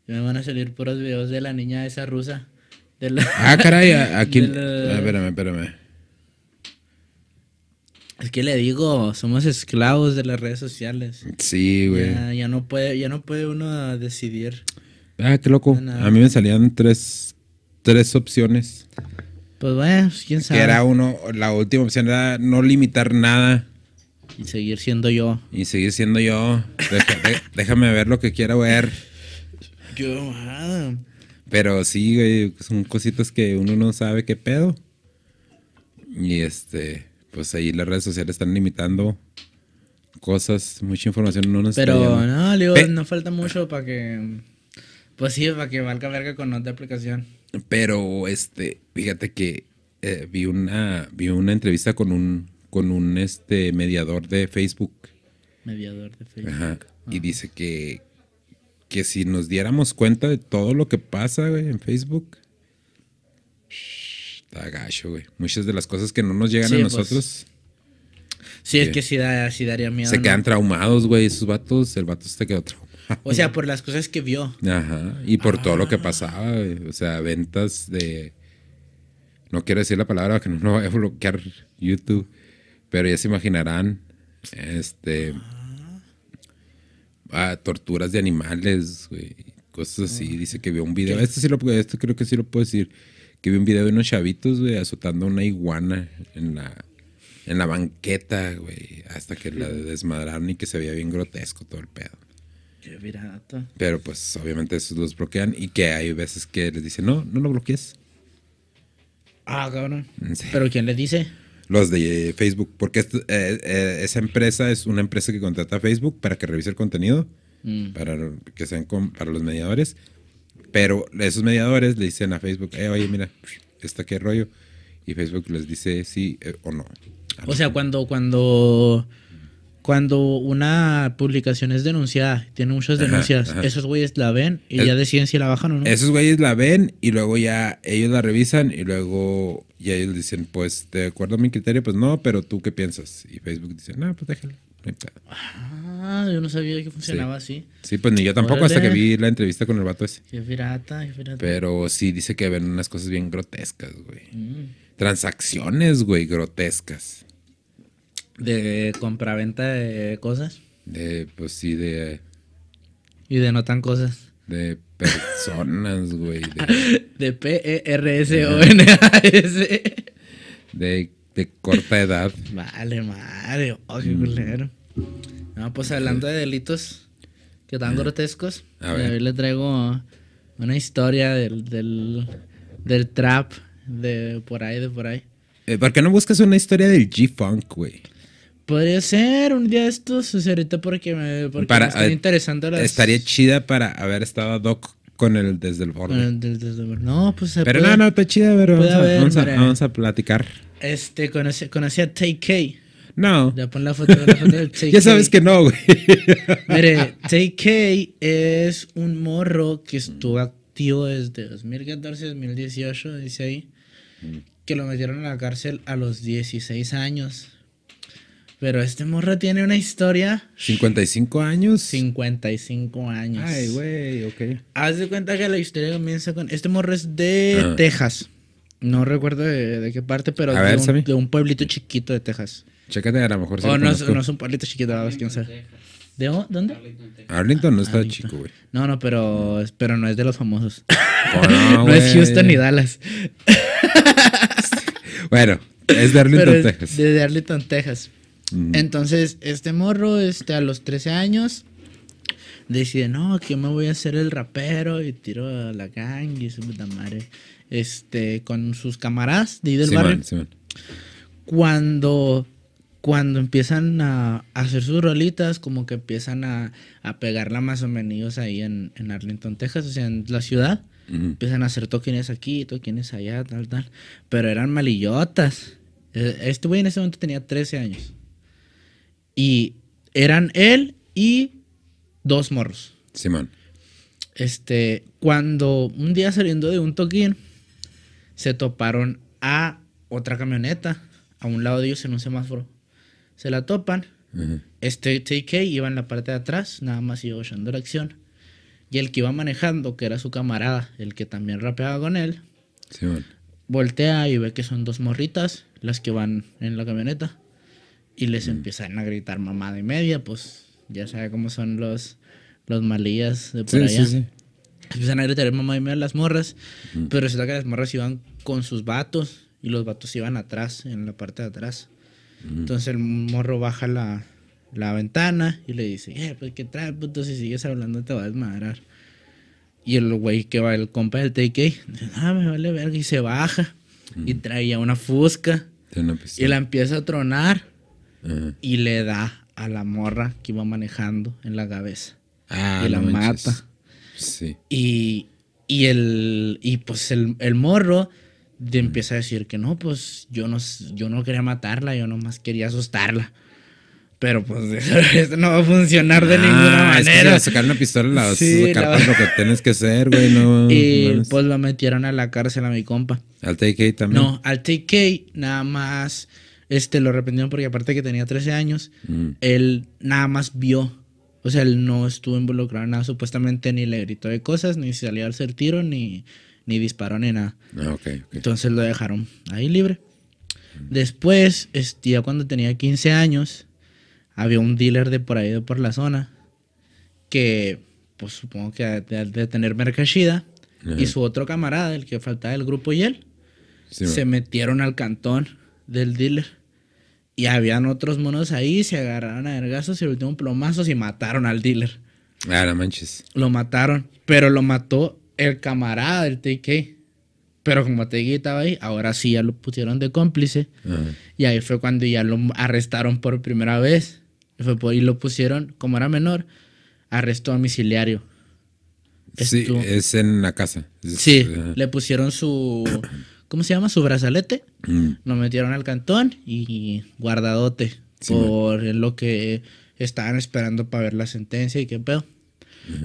Ya me van a salir puros videos de la niña esa rusa. ah, caray, aquí. espérame, espérame. Es que le digo, somos esclavos de las redes sociales. Sí, güey. Ya, no, puede, ya no puede uno decidir. Ah, qué loco. A mí me salían tres, tres opciones. Pues bueno, pues, quién sabe. Que era uno, la última opción era no limitar nada. Y seguir siendo yo. Y seguir siendo yo. déjame ver lo que quiera ver. Yo Pero sí, son cositas que uno no sabe qué pedo. Y este, pues ahí las redes sociales están limitando cosas, mucha información no nos Pero no, Leo, no falta mucho para que pues sí, para que valga verga con otra aplicación. Pero este, fíjate que eh, vi una vi una entrevista con un con un este mediador de Facebook. Mediador de Facebook. Y ah. dice que que si nos diéramos cuenta de todo lo que pasa en Facebook, está gacho, güey. Muchas de las cosas que no nos llegan a pues. nosotros. sí, es que sí, daría miedo. Se quedan traumados, güey, esos vatos. El vato se quedó traumado o sea, por las cosas que vio. Ajá. Y por todo lo que ah. pasaba. O sea, ventas de. No quiero decir la palabra que no lo vaya a bloquear YouTube. Pero ya se imaginarán. Este. Ah. torturas de animales, güey. Cosas así. Ah, dice que vio un video. Esto sí lo esto creo que sí lo puedo decir. Que vio un video de unos chavitos, güey, azotando una iguana en la en la banqueta, güey, hasta que la desmadraron y que se veía bien grotesco todo el pedo. Pero pues obviamente esos los bloquean y que hay veces que les dicen, no, no lo bloquees. Ah, cabrón. Pero ¿quién les dice? Los de Facebook, porque eh, eh, esa empresa es una empresa que contrata a Facebook para que revise el contenido, mm. para que sean para los mediadores. Pero esos mediadores le dicen a Facebook, eh, oye, mira, está qué rollo. Y Facebook les dice sí o no. O sea, cuando, cuando cuando una publicación es denunciada, tiene muchas denuncias, esos güeyes la ven y ya deciden si la bajan o no. Esos güeyes la ven y luego ya ellos la revisan y luego ya ellos dicen, pues de acuerdo a mi criterio, pues no, pero tú qué piensas. Y Facebook dice, no, pues déjala. Ah, yo no sabía que funcionaba así. Sí, pues ni yo tampoco hasta que vi la entrevista con el vato ese. Qué pirata, qué pirata. Pero sí dice que ven unas cosas bien grotescas, güey. Mm. Transacciones, güey, grotescas. De compraventa de cosas. De, pues sí, de. Y de no tan cosas. De personas, güey. De, P-E-R-S-O-N-A-S. E e. De, de corta edad. Vale, madre. Oh, mm. No, pues hablando de delitos que tan grotescos, a ver. le traigo una historia del, del, trap de por ahí, de por ahí. Eh, ¿Por qué no buscas una historia del G-Funk, güey? Podría ser un día de estos, o ahorita porque me, porque estaría eh, interesante Estaría chida para haber estado Doc con el desde el borde. desde el borde. No, pues Pero no, no, está chida, pero vamos, a, platicar. Este, conocí, a TK. No. Ya pon la foto, la foto del TK. ya sabes que no, güey. Mire, TK es un morro que estuvo activo desde 2014, 2018, dice ahí, que lo metieron a la cárcel a los 16 años. Pero este morro tiene una historia. ¿55 años? 55 años. Ay, güey, ok. Haz de cuenta que la historia comienza con. Este morro es de ah. Texas. No recuerdo de, qué parte, pero de, un, pueblito chiquito de Texas. Chécate, a lo mejor sí. O no, no, es un pueblito chiquito, quién sabe. ¿De dónde? Arlington, no está chico, güey. No, no, pero, pero no es de los famosos. no, es ah, Houston ni Dallas. bueno, es de Arlington, Texas. De Arlington, Texas. Entonces, este morro, este, a los 13 años, decide, no, que yo me voy a hacer el rapero y tiro a la gang y su puta madre. Este, con sus camaradas de Cuando, cuando empiezan a, hacer sus rolitas, como que empiezan a, a pegarla más o menos ahí en, Arlington, Texas, o sea, en la ciudad. Empiezan a hacer toquines aquí, toquines allá, tal, tal. Pero eran malillotas. E, este güey en ese momento tenía 13 años. Y eran él y dos morros. Simón. Este, cuando un día saliendo de un toquín, se toparon a otra camioneta a un lado de ellos en un semáforo. Se la topan. Este TK iba en la parte de atrás, nada más iba echando la acción. Y el que iba manejando, que era su camarada, el que también rapeaba con él, Simón voltea y ve que son dos morritas las que van en la camioneta y les empiezan a gritar mamada y media, pues ya sabe cómo son los, los malillas de por allá. Empiezan a gritar mamada y media a las morras, pero resulta que las morras iban con sus vatos y los vatos iban atrás, en la parte de atrás. Entonces el morro baja la, la ventana y le dice, eh, pues qué trae, puto, si sigues hablando te va a desmadrar. Y el güey que va, el compa del TK, dice, ah, me vale verga, y se baja. Y traía una fusca. y la empieza a tronar y le da a la morra que iba manejando en la cabeza. Ah, y la mata. Sí. Y, el, y pues el, morro empieza a decir que no, pues yo no, yo no quería matarla, yo nomás quería asustarla. Pero pues no va a funcionar de ah, ninguna manera. sacar una pistola que tienes que ser güey. y pues la metieron a la cárcel a mi compa. Al TK también. No, al TK nada más este, lo arrepentieron porque aparte que tenía 13 años, él nada más vio. O sea, él no estuvo involucrado en nada, supuestamente ni le gritó de cosas, ni salió a hacer tiro, ni, ni disparó, ni nada. Ah, Entonces lo dejaron ahí libre. Después, este, ya cuando tenía 15 años, había un dealer de por ahí, de por la zona, que pues supongo que de, tener mercachida, y su otro camarada, el que faltaba del grupo y él, se metieron al cantón del dealer. Y habían otros monos ahí, se agarraron a vergazos y el último plomazos y mataron al dealer. Ah, no manches. Lo mataron, pero lo mató el camarada del TK. Pero como TK estaba ahí, ahora sí ya lo pusieron de cómplice. Ah. Y ahí fue cuando ya lo arrestaron por primera vez. Fue por, y lo pusieron, como era menor, arresto domiciliario. Sí, es en la casa. Sí, le pusieron su ¿cómo se llama? Su brazalete. Mm. Lo metieron al cantón y guardadote por lo que estaban esperando para ver la sentencia y qué pedo.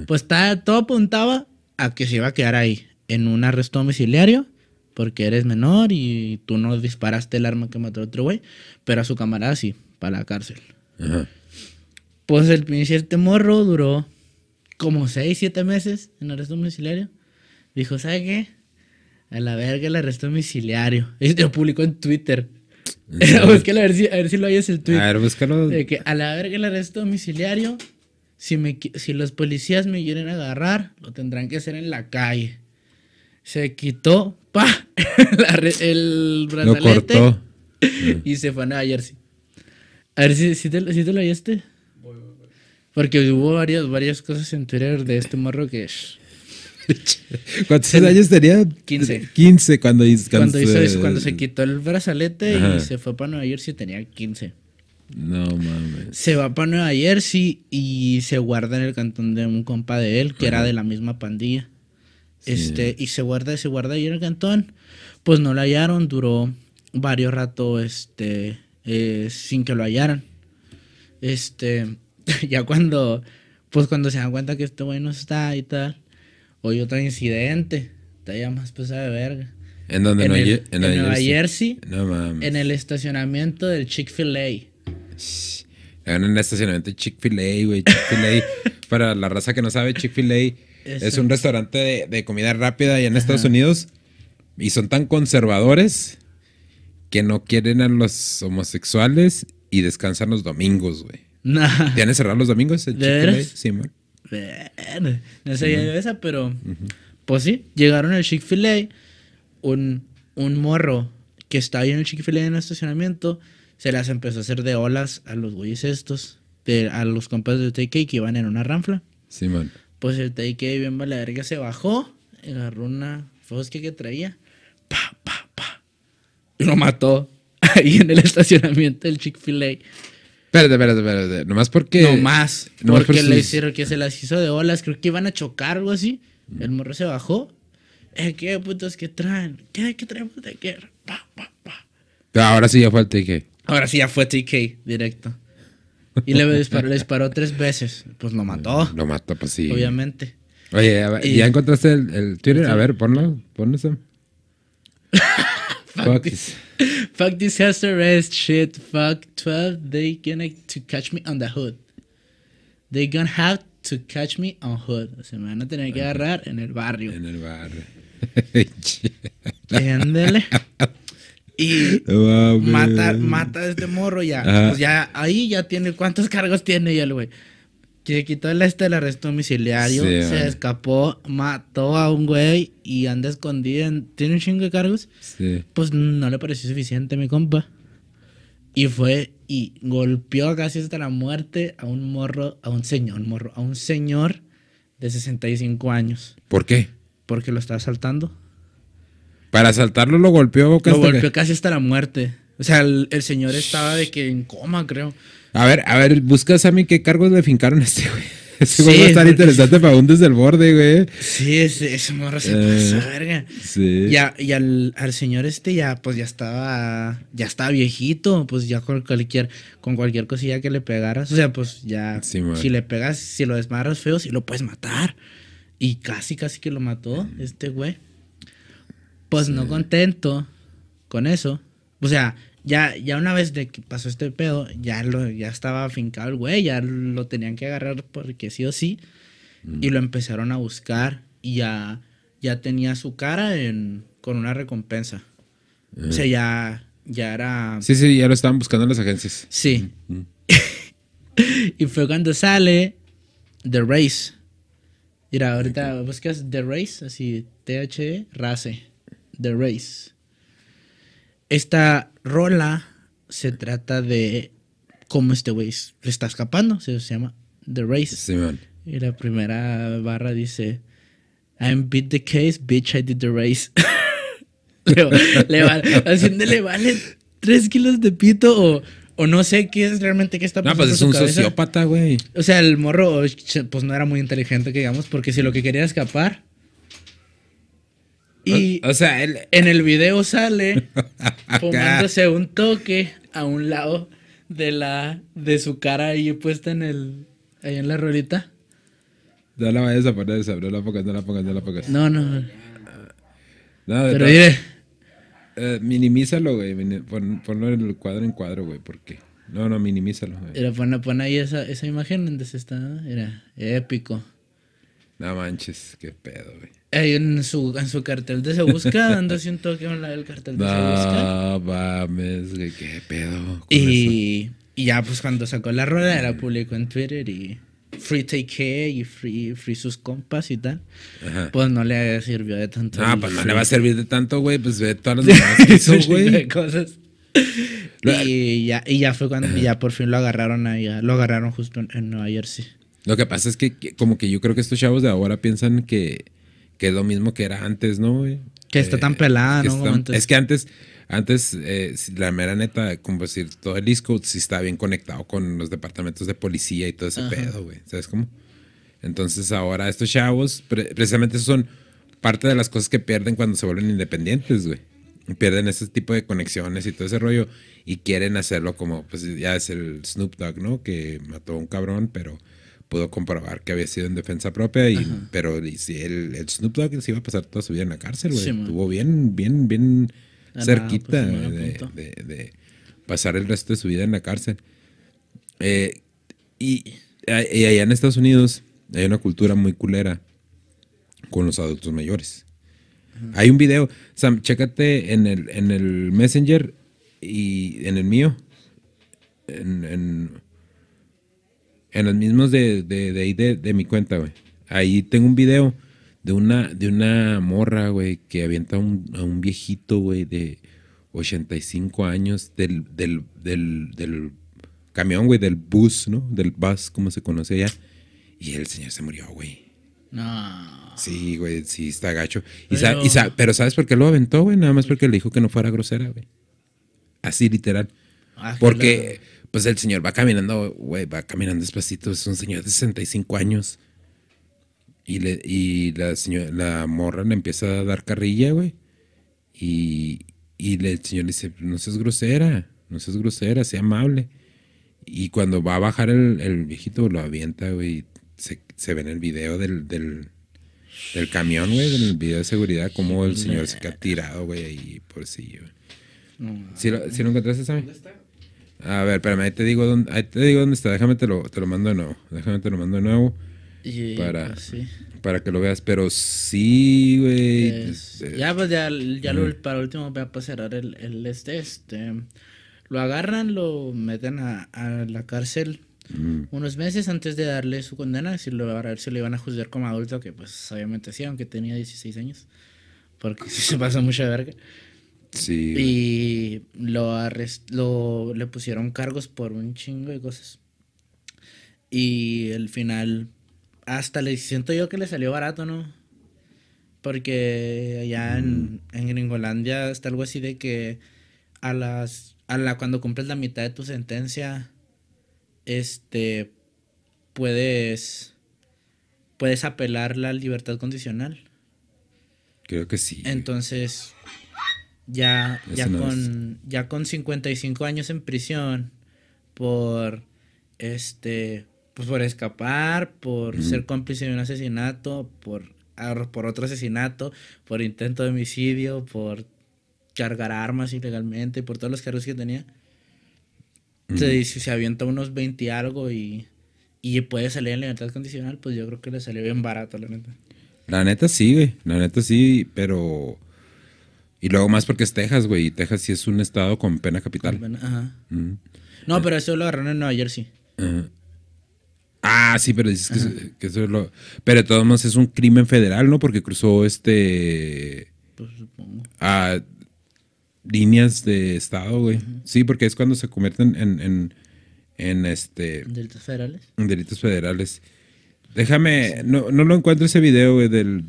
Pues está Pues todo apuntaba a que se iba a quedar ahí, en un arresto domiciliario, porque eres menor y tú no disparaste el arma que mató a otro güey, pero a su camarada sí, para la cárcel. Pues el este morro duró como 6, 7 meses en arresto domiciliario. Dijo, ¿sabe qué? A la verga, el arresto domiciliario. lo este publicó en Twitter. a ver si, a lo oyes el Twitter. A ver, búscalo. que a la verga el arresto domiciliario. Si, me, si los policías me quieren agarrar, lo tendrán que hacer en la calle. Se quitó, pa, el brazalete. cortó. Y se fue a Nueva Jersey. A ver si, si, te, si te lo oíste. Porque hubo varias, varias cosas en Twitter de este morro que... ¿Cuántos años tenía? 15. 15 cuando, cuando, cuando se quitó el brazalete y se fue para Nueva Jersey tenía 15. No mames. Se va para Nueva Jersey y se guarda en el cantón de un compa de él que era de la misma pandilla. Este, y se guarda, se guarda ahí en el cantón. Pues no lo hallaron, duró varios ratos este, eh, sin que lo hallaran. Este, ya cuando, pues cuando se dan cuenta que este güey no está y tal, Hoy otro incidente, te más pesada de verga. ¿En donde En, en, Nueva Jersey. no, mames. En el estacionamiento del Chick-fil-A. En el estacionamiento Chick-fil-A, güey. Chick-fil-A. para la raza que no sabe, Chick-fil-A es un restaurante de, comida rápida allá en Estados Unidos. Y son tan conservadores que no quieren a los homosexuales y descansan los domingos, güey. Nah. ¿Tienen cerrado los domingos? El chick Chick-fil-A? Sí, man no sabía esa, pero pues sí, llegaron al Chick-fil-A, un, un morro que estaba ahí en el Chick-fil-A en el estacionamiento, se las empezó a hacer de olas a los güeyes estos, a los compas de TK que iban en una ranfla. Sí, man... pues el TK bien mala verga se bajó, agarró una fosque que traía, pa, pa, pa, y lo mató ahí en el estacionamiento del Chick-fil-A. Espérate, espérate, espérate. Nomás porque. Nomás. No porque le hicieron que se las hizo de olas. Creo que iban a chocar algo así. El morro se bajó. Eh, ¿Qué putos que traen? ¿Qué, traemos traemos de guerra? Pa, pa, pa. Pero Ahora sí ya fue el TK. Ahora sí ya fue TK, directo. Y le disparó, le disparó tres veces. Pues lo mató. Mm, lo mató, pues sí. Obviamente. Oye, ¿ya, y, encontraste el, Twitter? A ver, ponlo, ponlo, Sam. fuck, this. Fuck to rest shit. Fuck 12. They gonna to catch me on the hood. They gonna have to catch me on hood. O sea, me van a tener que agarrar en el barrio. En el barrio. Entiéndele. y mata, mata, a este morro ya. Pues ya ahí ya tiene. ¿Cuántos cargos tiene ya el güey? que quitó el este del arresto domiciliario, se escapó, mató a un güey y anda escondido, en, tiene un chingo de cargos. Sí. Pues no le pareció suficiente mi compa. Y fue y golpeó casi hasta la muerte a un morro, a un señor, morro, a un señor de 65 años. ¿Por qué? Porque lo estaba asaltando. Para asaltarlo lo golpeó casi Lo golpeó casi hasta la muerte. O sea, el señor estaba de que en coma, creo. A ver, a ver, busca Sammy qué cargos le fincaron a este güey. Ese güey sí, interesante para un desde el borde, güey. Sí, ese, morro se eh, pasa, verga. Sí. Y, al, señor este ya, pues ya estaba, ya estaba viejito, pues ya con cualquier, con cualquier cosilla que le pegaras, o sea, pues ya, si le pegas, si lo desmarras feo, si lo puedes matar. Y casi, casi que lo mató este güey. Pues no contento con eso. O sea, ya, ya una vez de que pasó este pedo, ya, lo, ya estaba afincado el güey, ya lo tenían que agarrar porque sí o sí. Y mm. lo empezaron a buscar y ya, ya tenía su cara en, con una recompensa. O sea, eh. ya, ya era... Sí, sí, ya lo estaban buscando en las agencias. Sí. y fue cuando sale The Race. Mira, ahorita buscas The Race, así, T-H-E, RACE. The Race. Esta rola se trata de cómo este güey le está escapando. Se llama The Race. Y la primera barra dice: I'm beat the case, bitch, I did the race. le, vale, le vale tres kilos de pito o, no sé qué es realmente que está pasando. No, pues es un sociópata, güey. O sea, el morro, pues no era muy inteligente, digamos, porque si lo que quería escapar y o, sea, en el video sale poniéndose un toque a un lado de la de su cara ahí puesta en el ahí en la rolita. No la vayas a poner esa, no la pongas, no la pongas, no la No, no. Pero mire. Eh, minimízalo, güey. ponlo en el cuadro en cuadro, güey. ¿Por qué? No, no, minimízalo. Güey. Era, pon, pon, ahí esa, esa imagen donde se está. Era épico. No manches, qué pedo, güey en su, en su cartel de Se Busca, dándose un toque en la del cartel de Se Busca. No mames, güey, qué pedo. Y, ya, pues cuando sacó la rueda la publicó en Twitter y Free Take Care y Free, sus compas y tal. Pues no le sirvió de tanto. Ah, pues no le va a servir de tanto, güey, pues ve todas las que hizo, güey. cosas. y, ya, y ya fue cuando Y ya por fin lo agarraron ahí lo agarraron justo en, Nueva Jersey. Lo que pasa es que como que yo creo que estos chavos de ahora piensan que que es lo mismo que era antes, ¿no, güey? Que está tan pelada, ¿no? Es que antes, antes eh, la mera neta, como decir, todo el disco sí está bien conectado con los departamentos de policía y todo ese pedo, güey. ¿Sabes cómo? Entonces ahora estos chavos, precisamente esos son parte de las cosas que pierden cuando se vuelven independientes, güey. Pierden ese tipo de conexiones y todo ese rollo y quieren hacerlo como, pues ya es el Snoop Dogg, ¿no? Que mató a un cabrón, pero pudo comprobar que había sido en defensa propia, y, pero si el, el, Snoop Dogg se iba a pasar toda su vida en la cárcel, güey. Estuvo bien, bien, bien ah, pues, cerquita de, pasar el resto de su vida en la cárcel. Eh, y, allá en Estados Unidos hay una cultura muy culera con los adultos mayores. Hay un video, Sam, chécate en el, en el Messenger y en el mío. en en los mismos de, de, de, mi cuenta, güey. Ahí tengo un video de una, de una morra, güey, que avienta a un viejito, güey, de 85 años del, del, del, camión, güey, del bus, ¿no? Del bus, como se conoce allá. Y el señor se murió, güey. No. Sí, güey, sí, está gacho. Pero... ¿sabes por qué lo aventó, güey? Nada más pues porque le dijo que no fuera grosera, güey. Así, literal. Ah, porque, pues el señor va caminando, güey, va caminando despacito, es un señor de 65 años. Y, le, y la, señora, la morra le empieza a dar carrilla, güey. Y, y el señor le dice, no seas grosera, no seas grosera, sea amable. Y cuando va a bajar el, el viejito, lo avienta, güey. Se, se ve en el video del, del, del camión, güey, del video de seguridad, cómo el señor se queda tirado, güey, ahí, por sí, güey. No, lo, lo encontraste, ¿Dónde está? A ver, espérame, ahí te digo dónde, te digo dónde está. Déjame te lo, mando de nuevo. Déjame te lo mando de nuevo. para, pues, para que lo veas. Pero sí, güey. Pues, ya, pues ya, ya para último voy a cerrar el, este, este, Lo agarran, lo meten a, la cárcel unos meses antes de darle su condena, si lo, a ver si lo iban a juzgar como adulto, que pues obviamente sí, aunque tenía 16 años, porque se pasa mucha verga. Y lo, lo le pusieron cargos por un chingo de cosas. Y al final, hasta le siento yo que le salió barato, ¿no? Porque allá en, en Gringolandia está algo así de que a las a la cuando cumples la mitad de tu sentencia este puedes puedes apelar la libertad condicional. Creo que sí. Entonces, ya, ya, con, ya con 55 años en prisión por este pues por escapar, por ser cómplice de un asesinato, por, por otro asesinato, por intento de homicidio, por cargar armas ilegalmente, por todos los cargos que tenía. se Se, se avienta unos 20 y algo y, y puede salir en libertad condicional, pues yo creo que le salió bien barato, la neta. La neta sí, güey. La neta sí, pero y luego más porque es Texas, güey. Y Texas sí es un estado con pena capital. ajá. No, pero eso lo agarraron en Nueva Jersey. Ah, ah sí, pero dices que, eso es lo. Pero de todos es un crimen federal, ¿no? Porque cruzó este. Pues supongo. A líneas de estado, güey. Sí, porque es cuando se convierten en. en, este. ¿En delitos federales. En delitos federales. Déjame. No, lo encuentro ese video, güey, del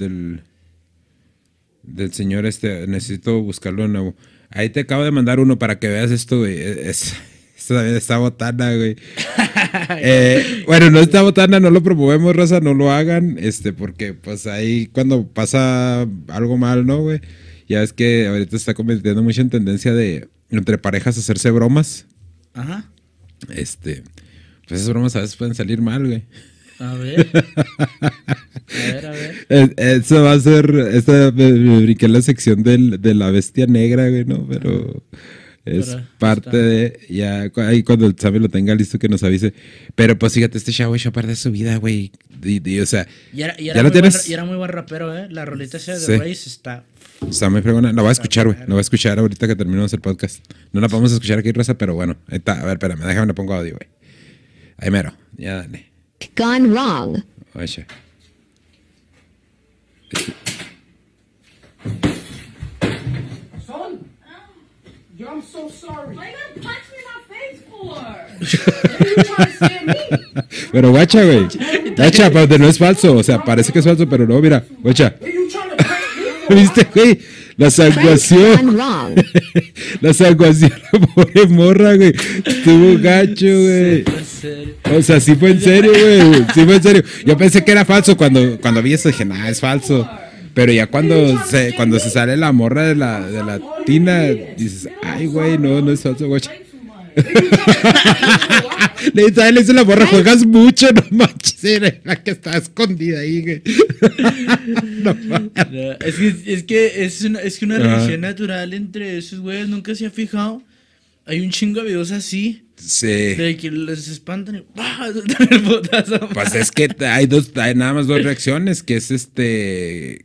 del señor este, necesito buscarlo de nuevo. Ahí te acabo de mandar uno para que veas esto, güey. Es, esta está botana, güey. Eh, bueno, no está botana, no lo promovemos, Rosa no lo hagan, este, porque pues ahí cuando pasa algo mal, ¿no, güey? Ya es que ahorita está convirtiendo mucho en tendencia de entre parejas hacerse bromas. Ajá. Este, pues esas bromas a veces pueden salir mal, güey. A ver. A ver, a ver. Eh, eso va a ser. Esta me, brinqué en la sección del, de la bestia negra, güey, ¿no? Pero. es parte de. Ya. Ahí cuando el Sammy lo tenga listo que nos avise. Pero pues fíjate, este chavo es parte de su vida, güey. o sea. ya lo tienes. y era muy buen rapero, ¿eh? La rolita esa de sí. está. Está muy fregona. La va a escuchar, güey. no va a escuchar ahorita que terminamos el podcast. No la podemos escuchar aquí, Rosa, pero bueno. Ahí está. A ver, espérame, déjame le pongo audio, güey. Ahí mero. Ya dale. Gone wrong. Oye. Son, yo, I'm so sorry. Why you gonna punch me in my face for? Pero guacha, güey. Guacha, pero no es falso. O sea, parece que es falso, pero no, mira. Guacha. ¿Viste, güey? La sanguación. La sanguación, la pobre morra, güey. Estuvo gacho, güey. O sea, sí fue en serio, güey. Sí fue en serio. Yo pensé que era falso cuando, cuando vi eso. Dije, nah, es falso. Pero ya cuando se, cuando se sale la morra de la, de la tina, dices, ay, güey, no, no es falso, güey. Le dice, le dice la morra, juegas mucho, no manches, era la que está escondida ahí, güey. no, es que es, que es una, es que una relación natural entre esos güeyes, nunca se ha fijado. Hay un chingo de videos así de que les espantan y ¡ah! Pues es que hay dos, nada más dos reacciones, que es este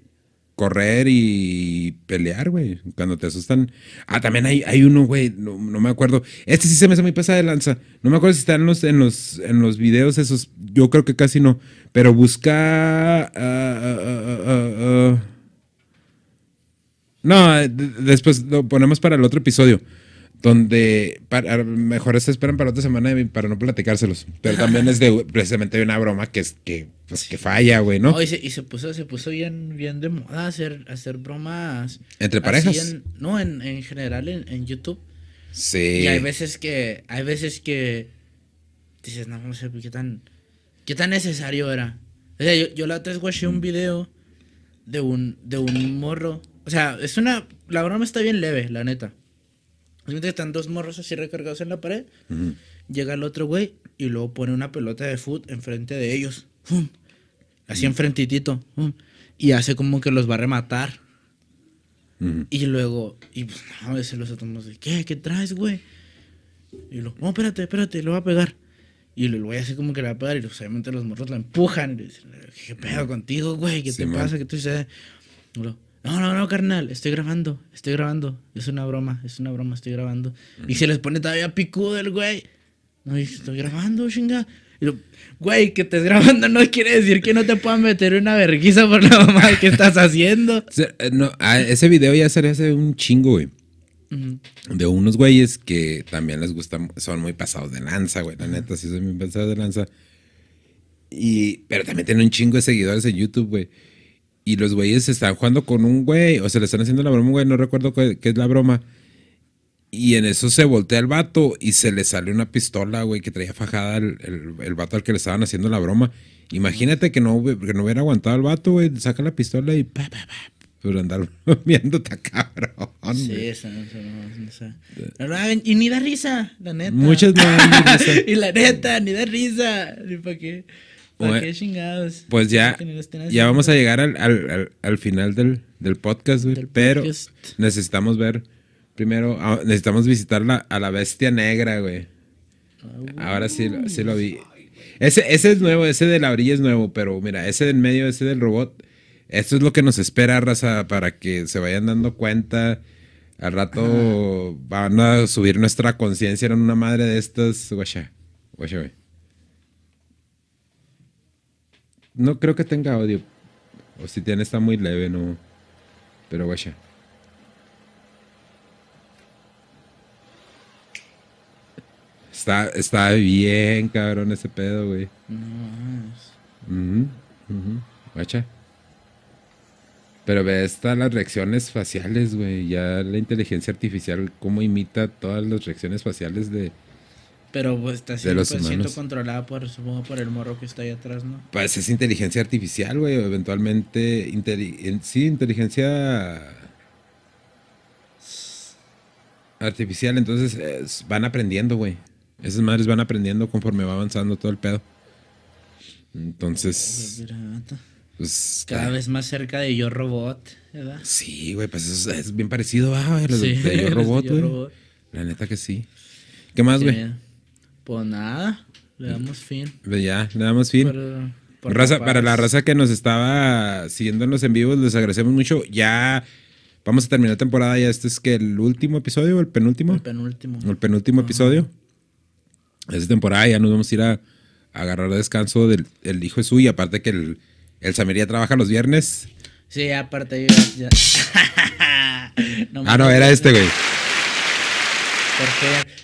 correr y pelear, güey. Cuando te asustan. Ah, también hay, hay uno, güey. No, me acuerdo. Este sí se me hace muy pesada de lanza. No me acuerdo si están en los, en los, en videos esos. Yo creo que casi no. Pero busca. Ah, ah, no, eh, después lo ponemos para el otro episodio donde para, mejor se esperan para otra semana para no platicárselos. Pero también es de precisamente una broma que es que, pues, que falla, güey, ¿no? y, se, puso, se puso bien, bien de moda hacer, hacer bromas. ¿Entre parejas? no, en, general en, YouTube. Sí. Y hay veces que, hay veces que dices, no, sé qué tan, qué tan necesario era. O sea, yo, yo la otra vez watché un mm. video de un, de un morro. O sea, es una, la broma está bien leve, la neta. Simplemente están dos morros así recargados en la pared. Llega el otro güey y luego pone una pelota de foot enfrente de ellos. Así enfrentitito. Y hace como que los va a rematar. Y luego, y pues no, a veces los atamos de, ¿qué? ¿Qué traes, güey? Y luego, oh espérate, espérate, lo va a pegar. Y el güey así como que le va a pegar y pues, obviamente los morros la empujan. Y le dicen, ¿qué pedo contigo, güey? ¿Qué te pasa? ¿Qué tú dices? Y no, no, no, carnal, estoy grabando, estoy grabando. Es una broma, es una broma, estoy grabando. Y se les pone todavía picudo el güey. No, estoy grabando, chinga. Y güey, que estés grabando no quiere decir que no te puedan meter una verguiza por la mamá que estás haciendo. Eh, no, ese video ya sería hace un chingo, güey. De unos güeyes que también les gustan, son muy pasados de lanza, güey. La neta, sí son muy pasados de lanza. Y, pero también tienen un chingo de seguidores en YouTube, güey y los güeyes están jugando con un güey, o se le están haciendo la broma un güey, no recuerdo qué, es la broma. Y en eso se voltea el vato y se le sale una pistola, güey, que traía fajada el, el, vato al que le estaban haciendo la broma. Imagínate que no, no hubiera aguantado el vato, güey, saca la pistola y pa, pa, pa, pero pues, andar viéndote cabrón. Sí, esa, esa, esa. Y ni da risa, la neta. Muchas no. y la neta, ni da risa. Ni para qué. Pues, pues ya, ya vamos a llegar al, al, al, final del, podcast, güey. pero necesitamos ver primero, ah, necesitamos visitar a la bestia negra, güey. Ah, Ahora sí, lo vi. Ese, ese es nuevo, ese de la orilla es nuevo, pero mira, ese del medio, ese del robot, esto es lo que nos espera, raza, para que se vayan dando cuenta. Al rato van a subir nuestra conciencia en una madre de estas, guacha, guacha, güey. No creo que tenga audio. O si tiene, está muy leve, no. Pero guacha. Está, está bien, cabrón, ese pedo, güey. No Guacha. Pero ve, están las reacciones faciales, güey. Ya la inteligencia artificial, cómo imita todas las reacciones faciales de, pero pues, está siendo pues, controlada por, supongo, por el morro que está ahí atrás, ¿no? Pues es inteligencia artificial, güey. Eventualmente, sí, inteligencia artificial. Entonces van aprendiendo, güey. Esas madres van aprendiendo conforme va avanzando todo el pedo. Entonces... Pues, Cada vez más cerca de Yo Robot, ¿verdad? Sí, güey, pues es, bien parecido a ah, Yo Robot, güey. La neta que sí. ¿Qué más, güey? Eh, pues nada, le damos fin. Pues ya, le damos fin. Para, raza, para la raza que nos estaba siguiendo en los en vivos, les agradecemos mucho. Ya vamos a terminar temporada. Ya este es que el último episodio, el penúltimo. El penúltimo. El penúltimo episodio. Esta temporada ya nos vamos a ir a, a agarrar descanso del hijo es suyo, aparte que el, el Samir trabaja los viernes. Sí, aparte yo ya... ah, no, era este, güey. ¿Por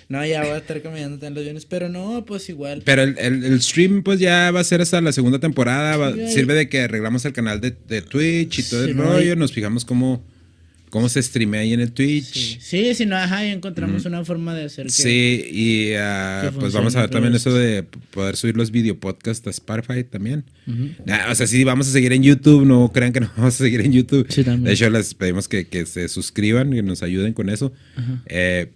no, ya voy a estar caminando en los guiones, pero no, pues igual. Pero el, stream, pues ya va a ser hasta la segunda temporada, sirve de que arreglamos el canal de, de Twitch y todo el rollo, nos fijamos cómo cómo se streamea ahí en el Twitch. Sí, si no, ajá, y encontramos una forma de hacer Sí, y ah, pues vamos a ver también eso de poder subir los videopodcasts a Spotify también. o sea, sí, vamos a seguir en YouTube, no crean que no vamos a seguir en YouTube. Sí, también. De hecho, les pedimos que, se suscriban, y nos ayuden con eso. Eh,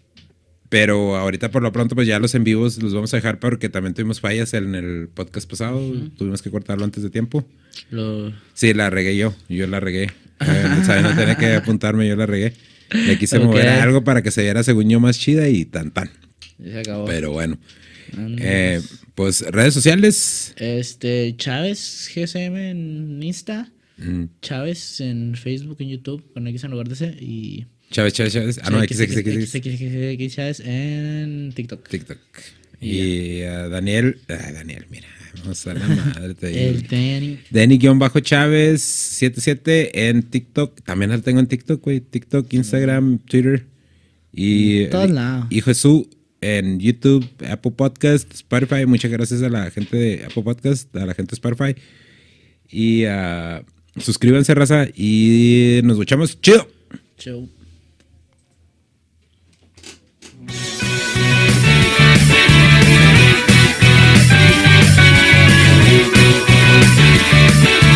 pero ahorita por lo pronto, pues ya los en vivos los vamos a dejar porque también tuvimos fallas en el podcast pasado. Tuvimos que cortarlo antes de tiempo. Lo... Sí, la regué yo. Yo la regué. Eh, no tenía que apuntarme, yo la regué. Le quise mover algo para que se viera según yo más chida y tan tan. Y se acabó. Pero bueno. Eh, pues redes sociales. Este, Chávez GSM en Insta. Chávez en Facebook, en YouTube, con X en lugar de C. Y Chávez, Chávez, Chávez. Ah, no, X Chávez en TikTok. TikTok. Y Daniel. Daniel, mira. Vamos a la madre. El Danny. Danny-Chávez77 en TikTok. También lo tengo en TikTok, güey. TikTok, Instagram, Twitter. Y. Todos lados. Y Jesús en YouTube, Apple Podcast, Spotify. Muchas gracias a la gente de Apple Podcast, a la gente de Spotify. Y uh, suscríbanse, raza. Y nos escuchamos. Chido. Chau. Thank